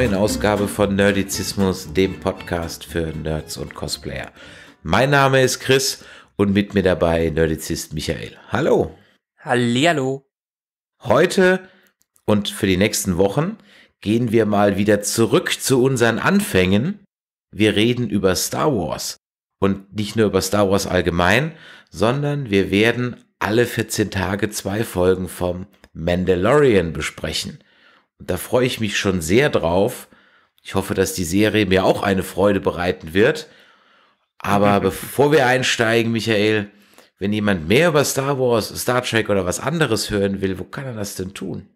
neuen Ausgabe von Nerdizismus, dem Podcast für Nerds und Cosplayer. Mein Name ist Chris und mit mir dabei Nerdizist Michael. Hallo. Hallihallo. Heute und für die nächsten Wochen gehen wir mal wieder zurück zu unseren Anfängen. Wir reden über Star Wars und nicht nur über Star Wars allgemein, sondern wir werden alle 14 Tage zwei Folgen vom Mandalorian besprechen. Da freue ich mich schon sehr drauf. Ich hoffe, dass die Serie mir auch eine Freude bereiten wird. Aber bevor wir einsteigen, Michael, wenn jemand mehr über Star Wars, Star Trek oder was anderes hören will, wo kann er das denn tun?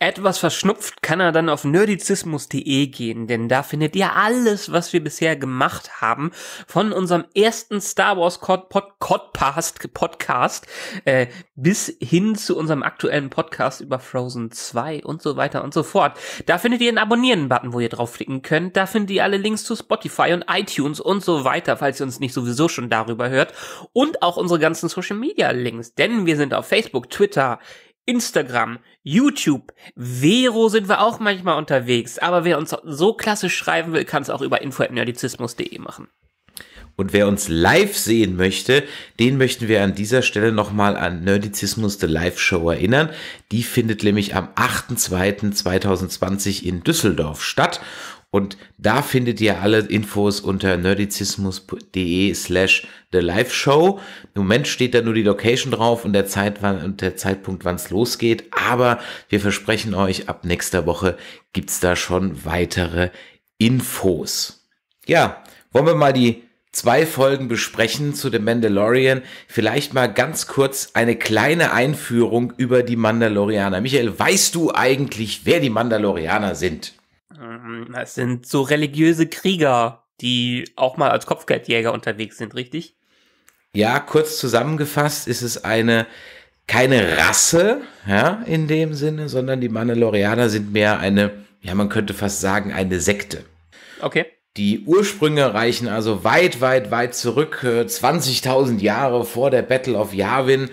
Etwas verschnupft kann er dann auf nerdizismus.de gehen, denn da findet ihr alles, was wir bisher gemacht haben, von unserem ersten Star Wars Cod Pod Codpast Podcast äh, bis hin zu unserem aktuellen Podcast über Frozen 2 und so weiter und so fort. Da findet ihr einen Abonnieren-Button, wo ihr draufklicken könnt. Da findet ihr alle Links zu Spotify und iTunes und so weiter, falls ihr uns nicht sowieso schon darüber hört. Und auch unsere ganzen Social-Media-Links, denn wir sind auf Facebook, Twitter, Instagram, YouTube, Vero sind wir auch manchmal unterwegs. Aber wer uns so klassisch schreiben will, kann es auch über info.nerdizismus.de machen. Und wer uns live sehen möchte, den möchten wir an dieser Stelle nochmal an Nerdizismus The Live Show erinnern. Die findet nämlich am 8.2.2020 in Düsseldorf statt. Und da findet ihr alle Infos unter nerdizismus.de slash the live show. Im Moment steht da nur die Location drauf und der, Zeit, wann, und der Zeitpunkt, wann es losgeht. Aber wir versprechen euch, ab nächster Woche gibt es da schon weitere Infos. Ja, wollen wir mal die zwei Folgen besprechen zu The Mandalorian. Vielleicht mal ganz kurz eine kleine Einführung über die Mandalorianer. Michael, weißt du eigentlich, wer die Mandalorianer sind? Das ähm, sind so religiöse Krieger, die auch mal als Kopfgeldjäger unterwegs sind, richtig? Ja, kurz zusammengefasst ist es eine keine Rasse, ja, in dem Sinne, sondern die Mandalorianer sind mehr eine, ja, man könnte fast sagen, eine Sekte. Okay. Die Ursprünge reichen also weit, weit, weit zurück, 20.000 äh, Jahre vor der Battle of Yavin.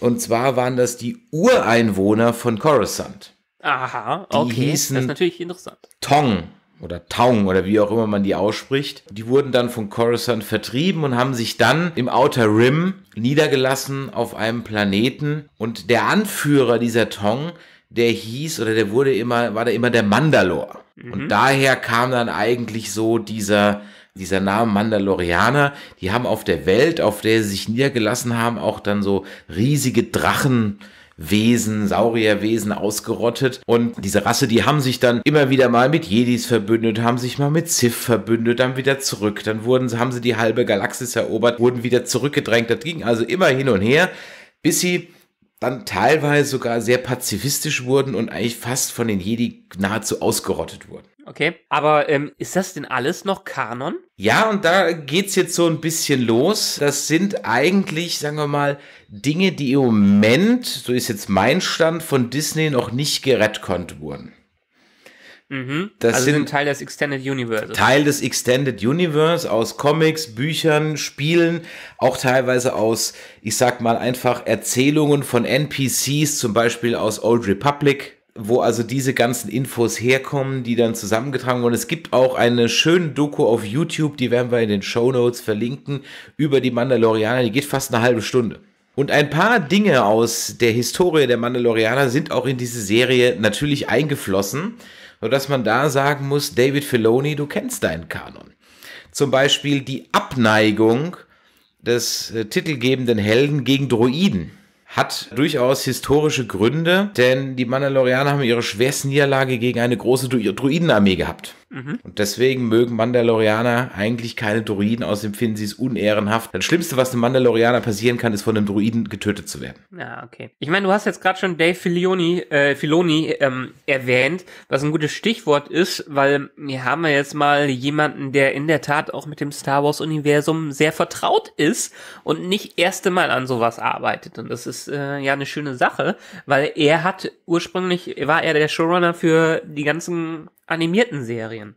Und zwar waren das die Ureinwohner von Coruscant. Aha, okay. das ist natürlich interessant. Tong oder Taung oder wie auch immer man die ausspricht. Die wurden dann von Coruscant vertrieben und haben sich dann im Outer Rim niedergelassen auf einem Planeten. Und der Anführer dieser Tong, der hieß oder der wurde immer, war da immer der Mandalor. Mhm. Und daher kam dann eigentlich so dieser, dieser Name Mandalorianer. Die haben auf der Welt, auf der sie sich niedergelassen haben, auch dann so riesige Drachen Wesen, Saurierwesen ausgerottet. Und diese Rasse, die haben sich dann immer wieder mal mit Jedis verbündet, haben sich mal mit Sith verbündet, dann wieder zurück. Dann wurden, haben sie die halbe Galaxis erobert, wurden wieder zurückgedrängt. Das ging also immer hin und her, bis sie dann teilweise sogar sehr pazifistisch wurden und eigentlich fast von den Jedi nahezu ausgerottet wurden okay. Aber ähm, ist das denn alles noch Kanon? Ja, und da geht's jetzt so ein bisschen los. Das sind eigentlich, sagen wir mal, Dinge, die im Moment, so ist jetzt mein Stand, von Disney noch nicht gerettet wurden. Mhm. Das also sind, sind Teil des Extended Universe. Teil des Extended Universe aus Comics, Büchern, Spielen, auch teilweise aus, ich sag mal einfach Erzählungen von NPCs, zum Beispiel aus Old Republic wo also diese ganzen Infos herkommen, die dann zusammengetragen wurden. Es gibt auch eine schöne Doku auf YouTube, die werden wir in den Show Notes verlinken, über die Mandalorianer, die geht fast eine halbe Stunde. Und ein paar Dinge aus der Historie der Mandalorianer sind auch in diese Serie natürlich eingeflossen, sodass man da sagen muss, David Filoni, du kennst deinen Kanon. Zum Beispiel die Abneigung des äh, titelgebenden Helden gegen Droiden hat durchaus historische Gründe, denn die Mandalorianer haben ihre schwerste Niederlage gegen eine große Druidenarmee gehabt. Mhm. Und deswegen mögen Mandalorianer eigentlich keine Druiden, außerdem finden sie es unehrenhaft. Das Schlimmste, was einem Mandalorianer passieren kann, ist von einem Druiden getötet zu werden. Ja, okay. Ich meine, du hast jetzt gerade schon Dave Filoni, äh, Filoni ähm, erwähnt, was ein gutes Stichwort ist, weil hier haben wir jetzt mal jemanden, der in der Tat auch mit dem Star Wars-Universum sehr vertraut ist und nicht erste Mal an sowas arbeitet. Und das ist äh, ja eine schöne Sache, weil er hat ursprünglich, war er der Showrunner für die ganzen animierten Serien.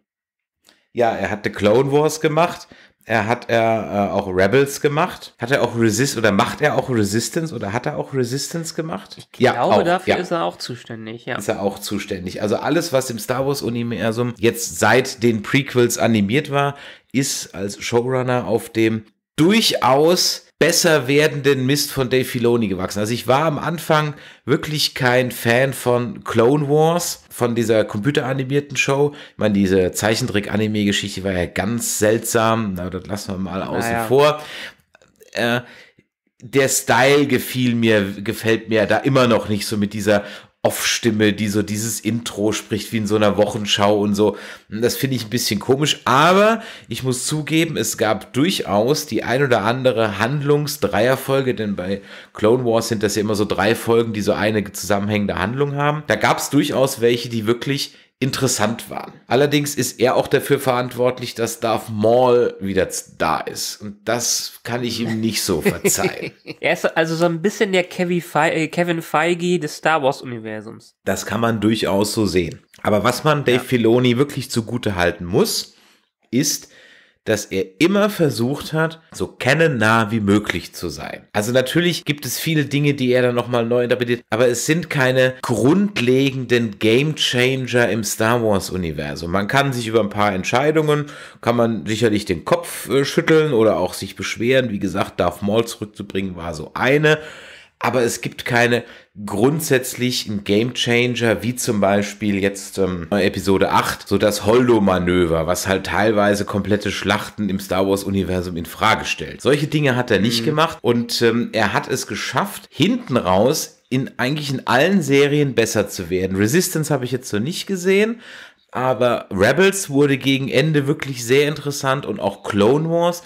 Ja, er hat The Clone Wars gemacht, er hat er äh, äh, auch Rebels gemacht. Hat er auch Resist oder macht er auch Resistance oder hat er auch Resistance gemacht? Ich glaube, ja, auch, dafür ja. ist er auch zuständig, ja. Ist er auch zuständig. Also alles, was im Star Wars Universum jetzt seit den Prequels animiert war, ist als Showrunner auf dem durchaus besser werdenden Mist von Dave Filoni gewachsen. Also ich war am Anfang wirklich kein Fan von Clone Wars, von dieser computeranimierten Show. Ich meine, diese Zeichentrick-Anime-Geschichte war ja ganz seltsam. Na, das lassen wir mal außen naja. vor. Äh, der Style gefiel mir, gefällt mir da immer noch nicht so mit dieser Off-Stimme, die so dieses Intro spricht wie in so einer Wochenschau und so. Das finde ich ein bisschen komisch, aber ich muss zugeben, es gab durchaus die ein oder andere Handlungsdreierfolge, denn bei Clone Wars sind das ja immer so drei Folgen, die so eine zusammenhängende Handlung haben. Da gab es durchaus welche, die wirklich interessant waren. Allerdings ist er auch dafür verantwortlich, dass Darth Maul wieder da ist. Und das kann ich ihm nicht so verzeihen. er ist also so ein bisschen der äh, Kevin, Feige des Star Wars-Universums. Das kann man durchaus so sehen. Aber was man Dave ja. Filoni wirklich zugute halten muss, ist, dass er immer versucht hat, so kennennah wie möglich zu sein. Also natürlich gibt es viele Dinge, die er dann nochmal neu interpretiert, aber es sind keine grundlegenden Game Changer im Star Wars Universum. Man kann sich über ein paar Entscheidungen, kann man sicherlich den Kopf äh, schütteln oder auch sich beschweren. Wie gesagt, Darth Maul zurückzubringen war so eine aber es gibt keine grundsätzlichen Game Changer, wie zum Beispiel jetzt ähm, Episode 8, so das Holdo-Manöver, was halt teilweise komplette Schlachten im Star Wars-Universum in Frage stellt. Solche Dinge hat er nicht mhm. gemacht und ähm, er hat es geschafft, hinten raus in eigentlich in allen Serien besser zu werden. Resistance habe ich jetzt so nicht gesehen, aber Rebels wurde gegen Ende wirklich sehr interessant und auch Clone Wars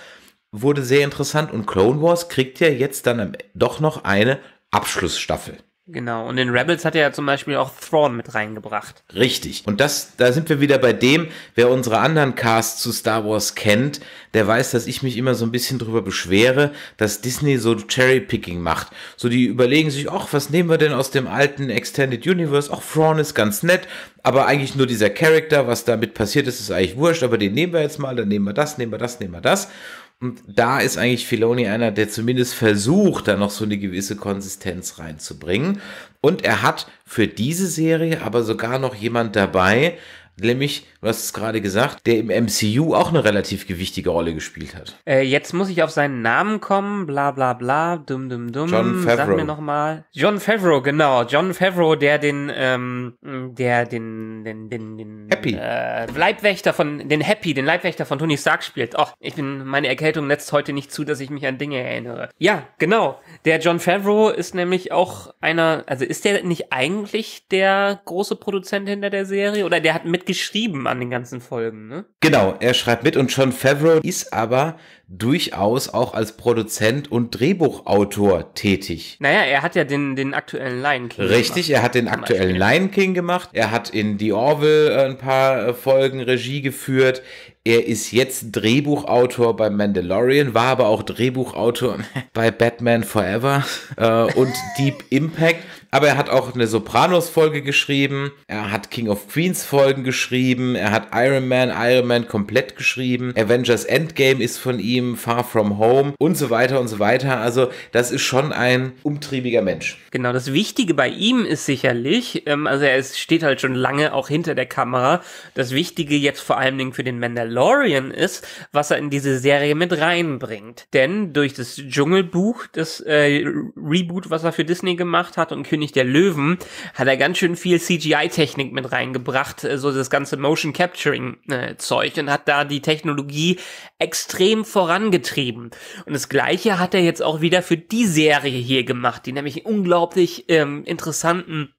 wurde sehr interessant und Clone Wars kriegt ja jetzt dann e- doch noch eine Abschlussstaffel. Genau, und in Rebels hat er ja zum Beispiel auch Thrawn mit reingebracht. Richtig. Und das, da sind wir wieder bei dem, wer unsere anderen Casts zu Star Wars kennt, der weiß, dass ich mich immer so ein bisschen drüber beschwere, dass Disney so Cherry-Picking macht. So, die überlegen sich, ach, was nehmen wir denn aus dem alten Extended Universe? Ach, Thrawn ist ganz nett, aber eigentlich nur dieser Charakter, was damit passiert ist, ist eigentlich wurscht, aber den nehmen wir jetzt mal, dann nehmen wir das, nehmen wir das, nehmen wir das. Nehmen wir das. Und da ist eigentlich Filoni einer, der zumindest versucht, da noch so eine gewisse Konsistenz reinzubringen. Und er hat für diese Serie aber sogar noch jemand dabei, nämlich du hast es gerade gesagt, der im MCU auch eine relativ gewichtige Rolle gespielt hat. Äh, jetzt muss ich auf seinen Namen kommen, bla bla bla, dum dum dum. John Favreau. Sag mir nochmal. John Favreau, genau. John Favreau, der den, ähm, der den, den, den, den Happy. Äh, Leibwächter von, den Happy, den Leibwächter von Tony Stark spielt. Och, ich bin, meine Erkältung lässt heute nicht zu, dass ich mich an Dinge erinnere. Ja, genau. Der John Favreau ist nämlich auch einer, also ist der nicht eigentlich der große Produzent hinter der Serie oder der hat mitgeschrieben an an den ganzen Folgen, ne? Genau, er schreibt mit und John Favreau ist aber durchaus auch als Produzent und Drehbuchautor tätig. Naja, er hat ja den, den aktuellen Lion King Richtig, gemacht, er hat den aktuellen Lion King gemacht. Er hat in The Orville äh, ein paar äh, Folgen Regie geführt. Er ist jetzt Drehbuchautor bei Mandalorian, war aber auch Drehbuchautor bei Batman Forever äh, und Deep Impact. Aber er hat auch eine Sopranos-Folge geschrieben, er hat King of Queens-Folgen geschrieben, er hat Iron Man, Iron Man komplett geschrieben, Avengers Endgame ist von ihm, Far From Home und so weiter und so weiter. Also das ist schon ein umtriebiger Mensch. Genau, das Wichtige bei ihm ist sicherlich, ähm, also er ist, steht halt schon lange auch hinter der Kamera, das Wichtige jetzt vor allen Dingen für den Mandalorian Mandalorian ist, was er in diese Serie mit reinbringt. Denn durch das Dschungelbuch, das äh, Reboot, was er für Disney gemacht hat und König der Löwen, hat er ganz schön viel CGI-Technik mit reingebracht, äh, so das ganze Motion Capturing-Zeug äh, und hat da die Technologie extrem vorangetrieben. Und das gleiche hat er jetzt auch wieder für die Serie hier gemacht, die nämlich unglaublich ähm, interessanten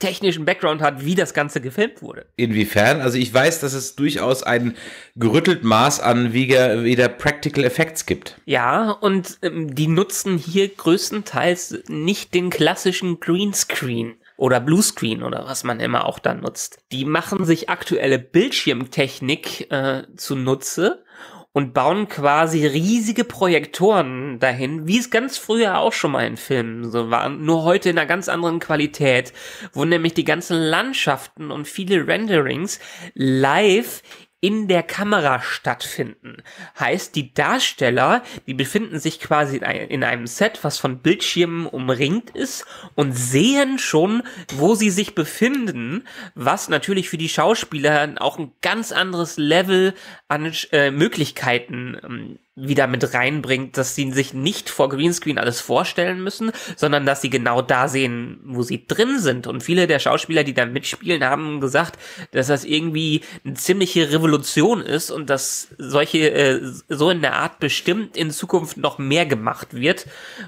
technischen Background hat, wie das Ganze gefilmt wurde. Inwiefern? Also ich weiß, dass es durchaus ein gerüttelt Maß an wieder, wieder Practical Effects gibt. Ja, und ähm, die nutzen hier größtenteils nicht den klassischen Greenscreen oder Bluescreen oder was man immer auch dann nutzt. Die machen sich aktuelle Bildschirmtechnik äh, zunutze und bauen quasi riesige Projektoren dahin, wie es ganz früher auch schon mal in Filmen so war, nur heute in einer ganz anderen Qualität, wo nämlich die ganzen Landschaften und viele Renderings live in der Kamera stattfinden. Heißt, die Darsteller, die befinden sich quasi in, einem Set, was von Bildschirmen umringt ist und sehen schon, wo sie sich befinden, was natürlich für die Schauspieler auch ein ganz anderes Level an äh, Möglichkeiten ähm, wieder mit reinbringt, dass sie sich nicht vor Greenscreen alles vorstellen müssen, sondern dass sie genau da sehen, wo sie drin sind. Und viele der Schauspieler, die da mitspielen, haben gesagt, dass das irgendwie eine ziemliche Revolution ist und dass solche äh, so in der Art bestimmt in Zukunft noch mehr gemacht wird.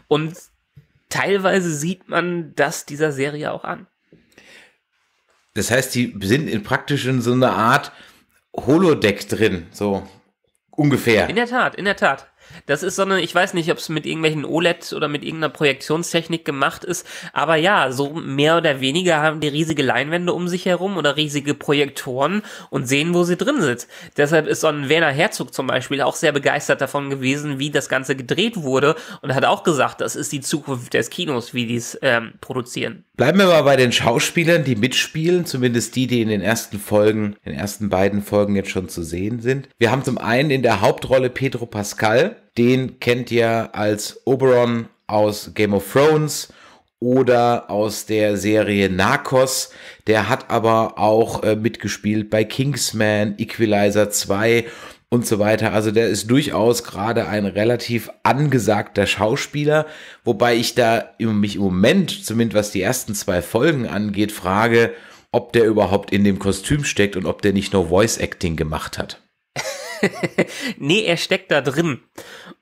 Und teilweise sieht man das dieser Serie auch an. Das heißt, die sind in praktisch in so einer Art Holodeck drin, so Ungefähr. In der Tat, in der Tat. Das ist so eine, ich weiß nicht, ob es mit irgendwelchen OLED oder mit irgendeiner Projektionstechnik gemacht ist, aber ja, so mehr oder weniger haben die riesige Leinwände um sich herum oder riesige Projektoren und sehen, wo sie drin sind. Deshalb ist so ein Werner Herzog zum Beispiel auch sehr begeistert davon gewesen, wie das Ganze gedreht wurde und hat auch gesagt, das ist die Zukunft des Kinos, wie die es ähm, produzieren. Bleiben wir mal bei den Schauspielern, die mitspielen, zumindest die, die in den ersten Folgen, in den ersten beiden Folgen jetzt schon zu sehen sind. Wir haben zum einen in der Hauptrolle Pedro Pascal, den kennt ihr als Oberon aus Game of Thrones oder aus der Serie Narcos. Der hat aber auch äh, mitgespielt bei Kingsman, Equalizer 2 und so weiter. Also der ist durchaus gerade ein relativ angesagter Schauspieler, wobei ich da mich im Moment, zumindest was die ersten zwei Folgen angeht, frage, ob der überhaupt in dem Kostüm steckt und ob der nicht nur Voice Acting gemacht hat. nee, er steckt da drin.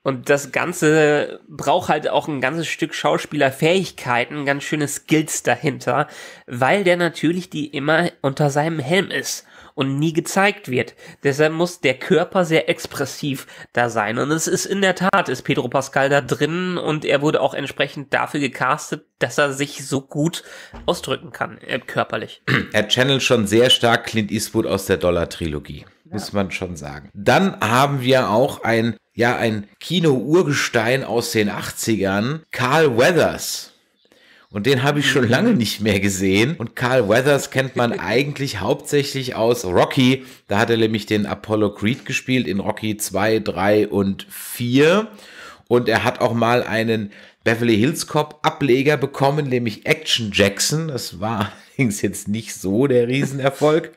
Und das Ganze braucht halt auch ein ganzes Stück Schauspielerfähigkeiten, ganz schöne Skills dahinter, weil der natürlich die immer unter seinem Helm ist und nie gezeigt wird. Deshalb muss der Körper sehr expressiv da sein. Und es ist in der Tat, ist Pedro Pascal da drin und er wurde auch entsprechend dafür gecastet, dass er sich so gut ausdrücken kann, äh, körperlich. Er channelt schon sehr stark Clint Eastwood aus der Dollar-Trilogie. Ja. Muss man schon sagen. Dann haben wir auch ein ja ein Kino-Urgestein aus den 80ern, Carl Weathers. Und den habe ich schon mhm. lange nicht mehr gesehen. Und Carl Weathers kennt man eigentlich hauptsächlich aus Rocky. Da hat er nämlich den Apollo Creed gespielt in Rocky 2, 3 und 4. Und er hat auch mal einen Beverly Hills Cop Ableger bekommen, nämlich Action Jackson. Das war allerdings jetzt nicht so der Riesenerfolg.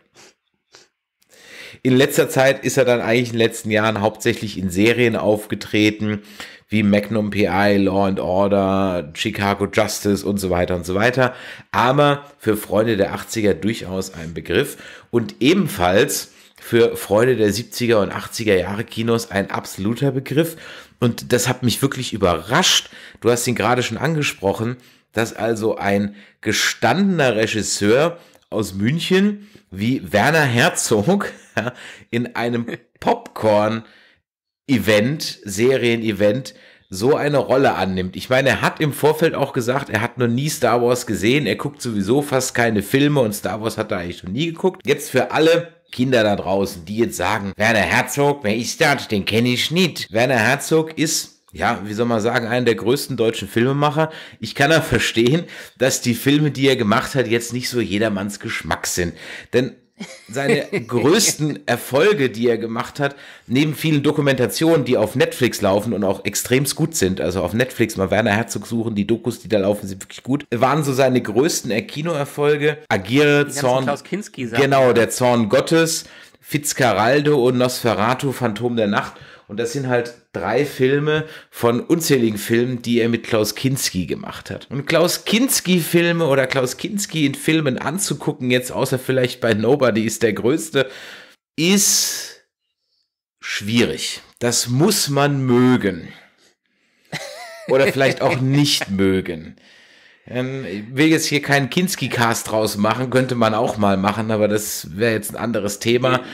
In letzter Zeit ist er dann eigentlich in den letzten Jahren hauptsächlich in Serien aufgetreten, wie Magnum PI, Law and Order, Chicago Justice und so weiter und so weiter. Aber für Freunde der 80er durchaus ein Begriff und ebenfalls für Freunde der 70er und 80er Jahre Kinos ein absoluter Begriff. Und das hat mich wirklich überrascht. Du hast ihn gerade schon angesprochen, dass also ein gestandener Regisseur aus München wie Werner Herzog in einem Popcorn-Event, Serien-Event, so eine Rolle annimmt. Ich meine, er hat im Vorfeld auch gesagt, er hat noch nie Star Wars gesehen, er guckt sowieso fast keine Filme und Star Wars hat er eigentlich noch nie geguckt. Jetzt für alle Kinder da draußen, die jetzt sagen, Werner Herzog, wer ist das? Den kenne ich nicht. Werner Herzog ist ja, wie soll man sagen, einen der größten deutschen Filmemacher. Ich kann ja verstehen, dass die Filme, die er gemacht hat, jetzt nicht so jedermanns Geschmack sind. Denn seine größten Erfolge, die er gemacht hat, neben vielen Dokumentationen, die auf Netflix laufen und auch extremst gut sind, also auf Netflix mal Werner Herzog suchen, die Dokus, die da laufen, sind wirklich gut, waren so seine größten Kinoerfolge Agiere, Zorn, Klaus Kinski genau, der Zorn Gottes, Fitzcarraldo und Nosferatu, Phantom der Nacht und das sind halt drei Filme von unzähligen Filmen, die er mit Klaus Kinski gemacht hat. Und Klaus Kinski-Filme oder Klaus Kinski in Filmen anzugucken, jetzt außer vielleicht bei Nobody ist der größte, ist schwierig. Das muss man mögen. Oder vielleicht auch nicht mögen. Ähm, ich will jetzt hier keinen Kinski-Cast draus machen, könnte man auch mal machen, aber das wäre jetzt ein anderes Thema.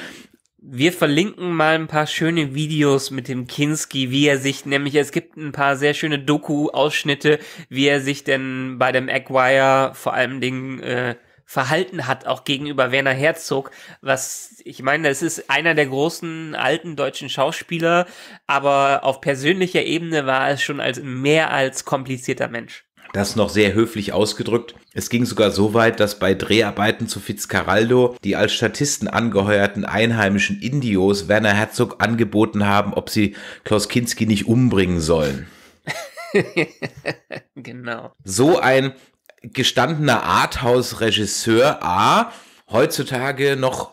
Wir verlinken mal ein paar schöne Videos mit dem Kinski, wie er sich nämlich, es gibt ein paar sehr schöne Doku-Ausschnitte, wie er sich denn bei dem Aguirre vor allen Dingen äh, verhalten hat, auch gegenüber Werner Herzog, was ich meine, es ist einer der großen alten deutschen Schauspieler, aber auf persönlicher Ebene war es schon als mehr als komplizierter Mensch. Das noch sehr höflich ausgedrückt. Es ging sogar so weit, dass bei Dreharbeiten zu Fitzcarraldo die als Statisten angeheuerten einheimischen Indios Werner Herzog angeboten haben, ob sie Klaus Kinski nicht umbringen sollen. genau. So ein gestandener Arthouse-Regisseur A heutzutage noch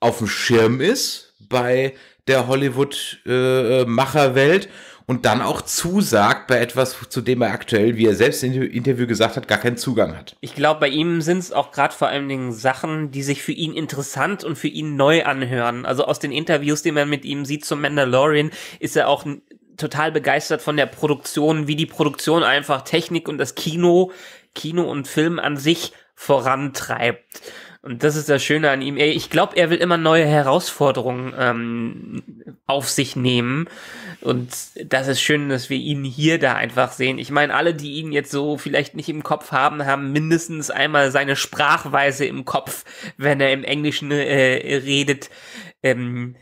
auf dem Schirm ist bei der Hollywood-Macherwelt äh, äh und dann auch zusagt bei etwas, zu dem er aktuell, wie er selbst im Interview gesagt hat, gar keinen Zugang hat. Ich glaube, bei ihm sind es auch gerade vor allen Dingen Sachen, die sich für ihn interessant und für ihn neu anhören. Also aus den Interviews, die man mit ihm sieht zum Mandalorian, ist er auch total begeistert von der Produktion, wie die Produktion einfach Technik und das Kino, Kino und Film an sich vorantreibt. Und das ist das Schöne an ihm. Ich glaube, er will immer neue Herausforderungen ähm, auf sich nehmen. Und das ist schön, dass wir ihn hier da einfach sehen. Ich meine, alle, die ihn jetzt so vielleicht nicht im Kopf haben, haben mindestens einmal seine Sprachweise im Kopf, wenn er im Englischen äh, redet. Ähm,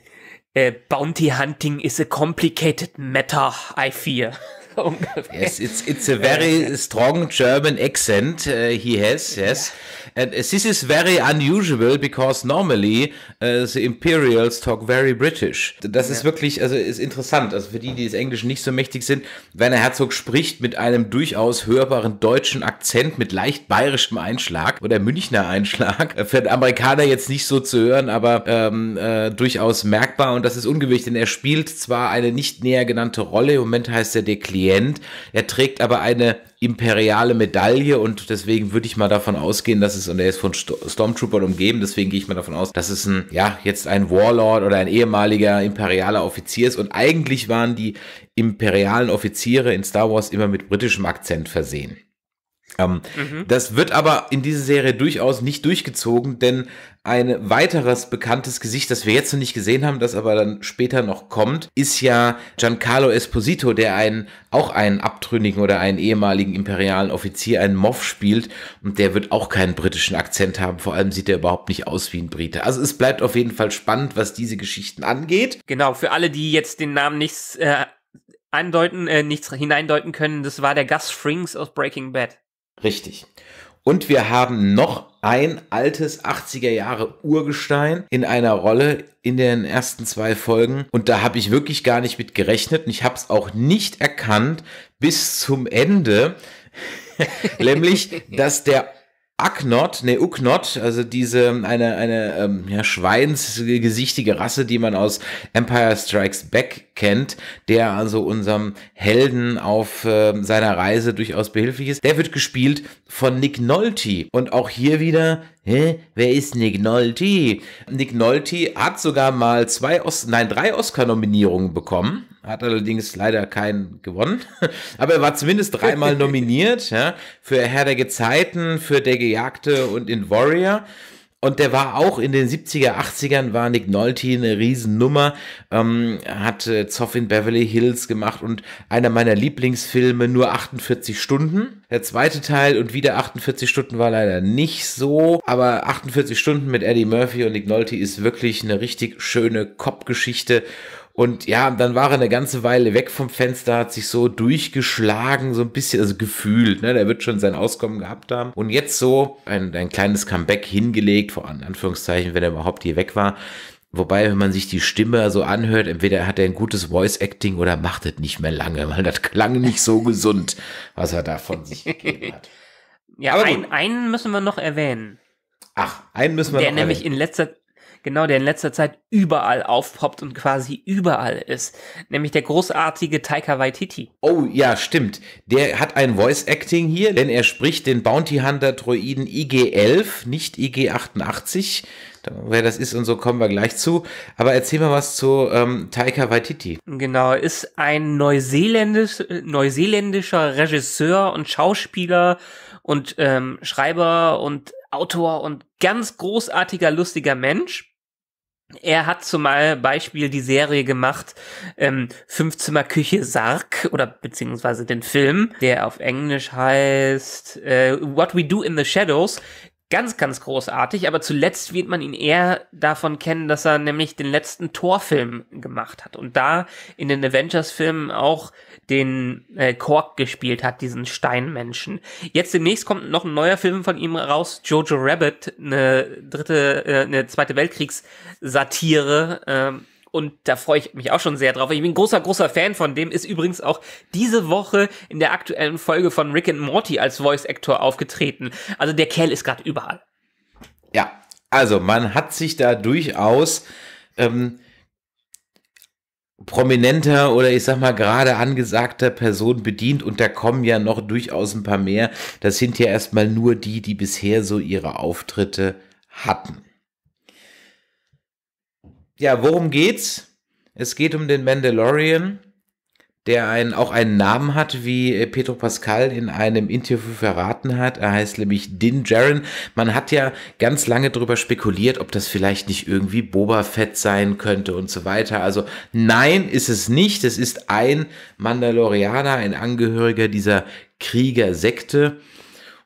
äh, Bounty Hunting is a complicated matter, I fear. Yes, it's, it's a very strong German accent uh, he has, yes. Ja. And this is very unusual because normally uh, the Imperials talk very British. Das ja. ist wirklich, also ist interessant. Also für die, die das Englisch nicht so mächtig sind, Werner Herzog spricht mit einem durchaus hörbaren deutschen Akzent mit leicht bayerischem Einschlag oder Münchner Einschlag. Äh, für den Amerikaner jetzt nicht so zu hören, aber ähm, äh, durchaus merkbar und das ist ungewöhnlich, denn er spielt zwar eine nicht näher genannte Rolle, im Moment heißt er der Klient, er trägt aber eine imperiale Medaille und deswegen würde ich mal davon ausgehen, dass es, und er ist von Sto Stormtroopern umgeben, deswegen gehe ich mal davon aus, dass es ein, ja, jetzt ein Warlord oder ein ehemaliger imperialer Offizier ist und eigentlich waren die imperialen Offiziere in Star Wars immer mit britischem Akzent versehen. Ähm, mhm. Das wird aber in dieser Serie durchaus nicht durchgezogen, denn ein weiteres bekanntes Gesicht, das wir jetzt noch nicht gesehen haben, das aber dann später noch kommt, ist ja Giancarlo Esposito, der einen, auch einen abtrünnigen oder einen ehemaligen imperialen Offizier, einen Moff spielt und der wird auch keinen britischen Akzent haben. Vor allem sieht er überhaupt nicht aus wie ein Brite. Also es bleibt auf jeden Fall spannend, was diese Geschichten angeht. Genau, für alle, die jetzt den Namen nichts äh, andeuten, äh, nichts hineindeuten können, das war der Gus Frings aus Breaking Bad. Richtig. Und wir haben noch ein altes 80er Jahre Urgestein in einer Rolle in den ersten zwei Folgen. Und da habe ich wirklich gar nicht mit gerechnet und ich habe es auch nicht erkannt bis zum Ende. Nämlich, dass der Aknot, ne Uknot, also diese eine eine ähm, ja, schweinsgesichtige Rasse, die man aus Empire Strikes Back kennt, der also unserem Helden auf äh, seiner Reise durchaus behilflich ist. Der wird gespielt von Nick Nolte. Und auch hier wieder, hä, wer ist Nick Nolte? Nick Nolte hat sogar mal zwei, Os nein, drei Oscar-Nominierungen bekommen hat allerdings leider keinen gewonnen, aber er war zumindest dreimal nominiert ja, für Herr der Gezeiten, für Der Gejagte und in Warrior. Und der war auch in den 70er, 80ern, war Nick Nolte eine Riesennummer, ähm, hat äh, Zoff in Beverly Hills gemacht und einer meiner Lieblingsfilme, nur 48 Stunden. Der zweite Teil und wieder 48 Stunden war leider nicht so, aber 48 Stunden mit Eddie Murphy und Nick Nolte ist wirklich eine richtig schöne Kopfgeschichte und ja, dann war er eine ganze Weile weg vom Fenster, hat sich so durchgeschlagen, so ein bisschen, also gefühlt, ne? Der wird schon sein Auskommen gehabt haben. Und jetzt so ein, ein kleines Comeback hingelegt, vor Anführungszeichen, wenn er überhaupt hier weg war. Wobei, wenn man sich die Stimme so anhört, entweder hat er ein gutes Voice-Acting oder macht es nicht mehr lange, weil das klang nicht so gesund, was er da von sich gegeben hat. Ja, ein, einen müssen wir noch erwähnen. Ach, einen müssen wir Der noch erwähnen. Der nämlich in letzter genau, der in letzter Zeit überall aufpoppt und quasi überall ist, nämlich der großartige Taika Waititi. Oh ja, stimmt. Der hat ein Voice Acting hier, denn er spricht den Bounty Hunter Droiden IG-11, nicht IG-88. Wer das ist und so kommen wir gleich zu. Aber erzähl mal was zu ähm, Taika Waititi. Genau, ist ein neuseeländisch, neuseeländischer Regisseur und Schauspieler und ähm, Schreiber und Autor und ganz großartiger, lustiger Mensch. Er hat zum Beispiel die Serie gemacht, ähm, Fünfzimmer Küche Sarg oder beziehungsweise den Film, der auf Englisch heißt äh, What We Do in the Shadows, ganz, ganz großartig, aber zuletzt wird man ihn eher davon kennen, dass er nämlich den letzten Torfilm gemacht hat und da in den Avengers-Filmen auch den äh, Kork gespielt hat, diesen Steinmenschen. Jetzt demnächst kommt noch ein neuer Film von ihm raus, Jojo Rabbit, eine dritte, äh, eine zweite Weltkriegs-Satire, äh, und da freue ich mich auch schon sehr drauf. Ich bin großer, großer Fan von dem, ist übrigens auch diese Woche in der aktuellen Folge von Rick and Morty als Voice Actor aufgetreten. Also der Kerl ist gerade überall. Ja, also man hat sich da durchaus ähm, prominenter oder ich sag mal gerade angesagter Person bedient und da kommen ja noch durchaus ein paar mehr. Das sind ja erstmal nur die, die bisher so ihre Auftritte hatten ja, worum geht's? Es geht um den Mandalorian, der einen, auch einen Namen hat, wie äh, Petro Pascal in einem Interview verraten hat. Er heißt nämlich Din Jaren. Man hat ja ganz lange darüber spekuliert, ob das vielleicht nicht irgendwie Boba Fett sein könnte und so weiter. Also nein, ist es nicht. Es ist ein Mandalorianer, ein Angehöriger dieser Kriegersekte.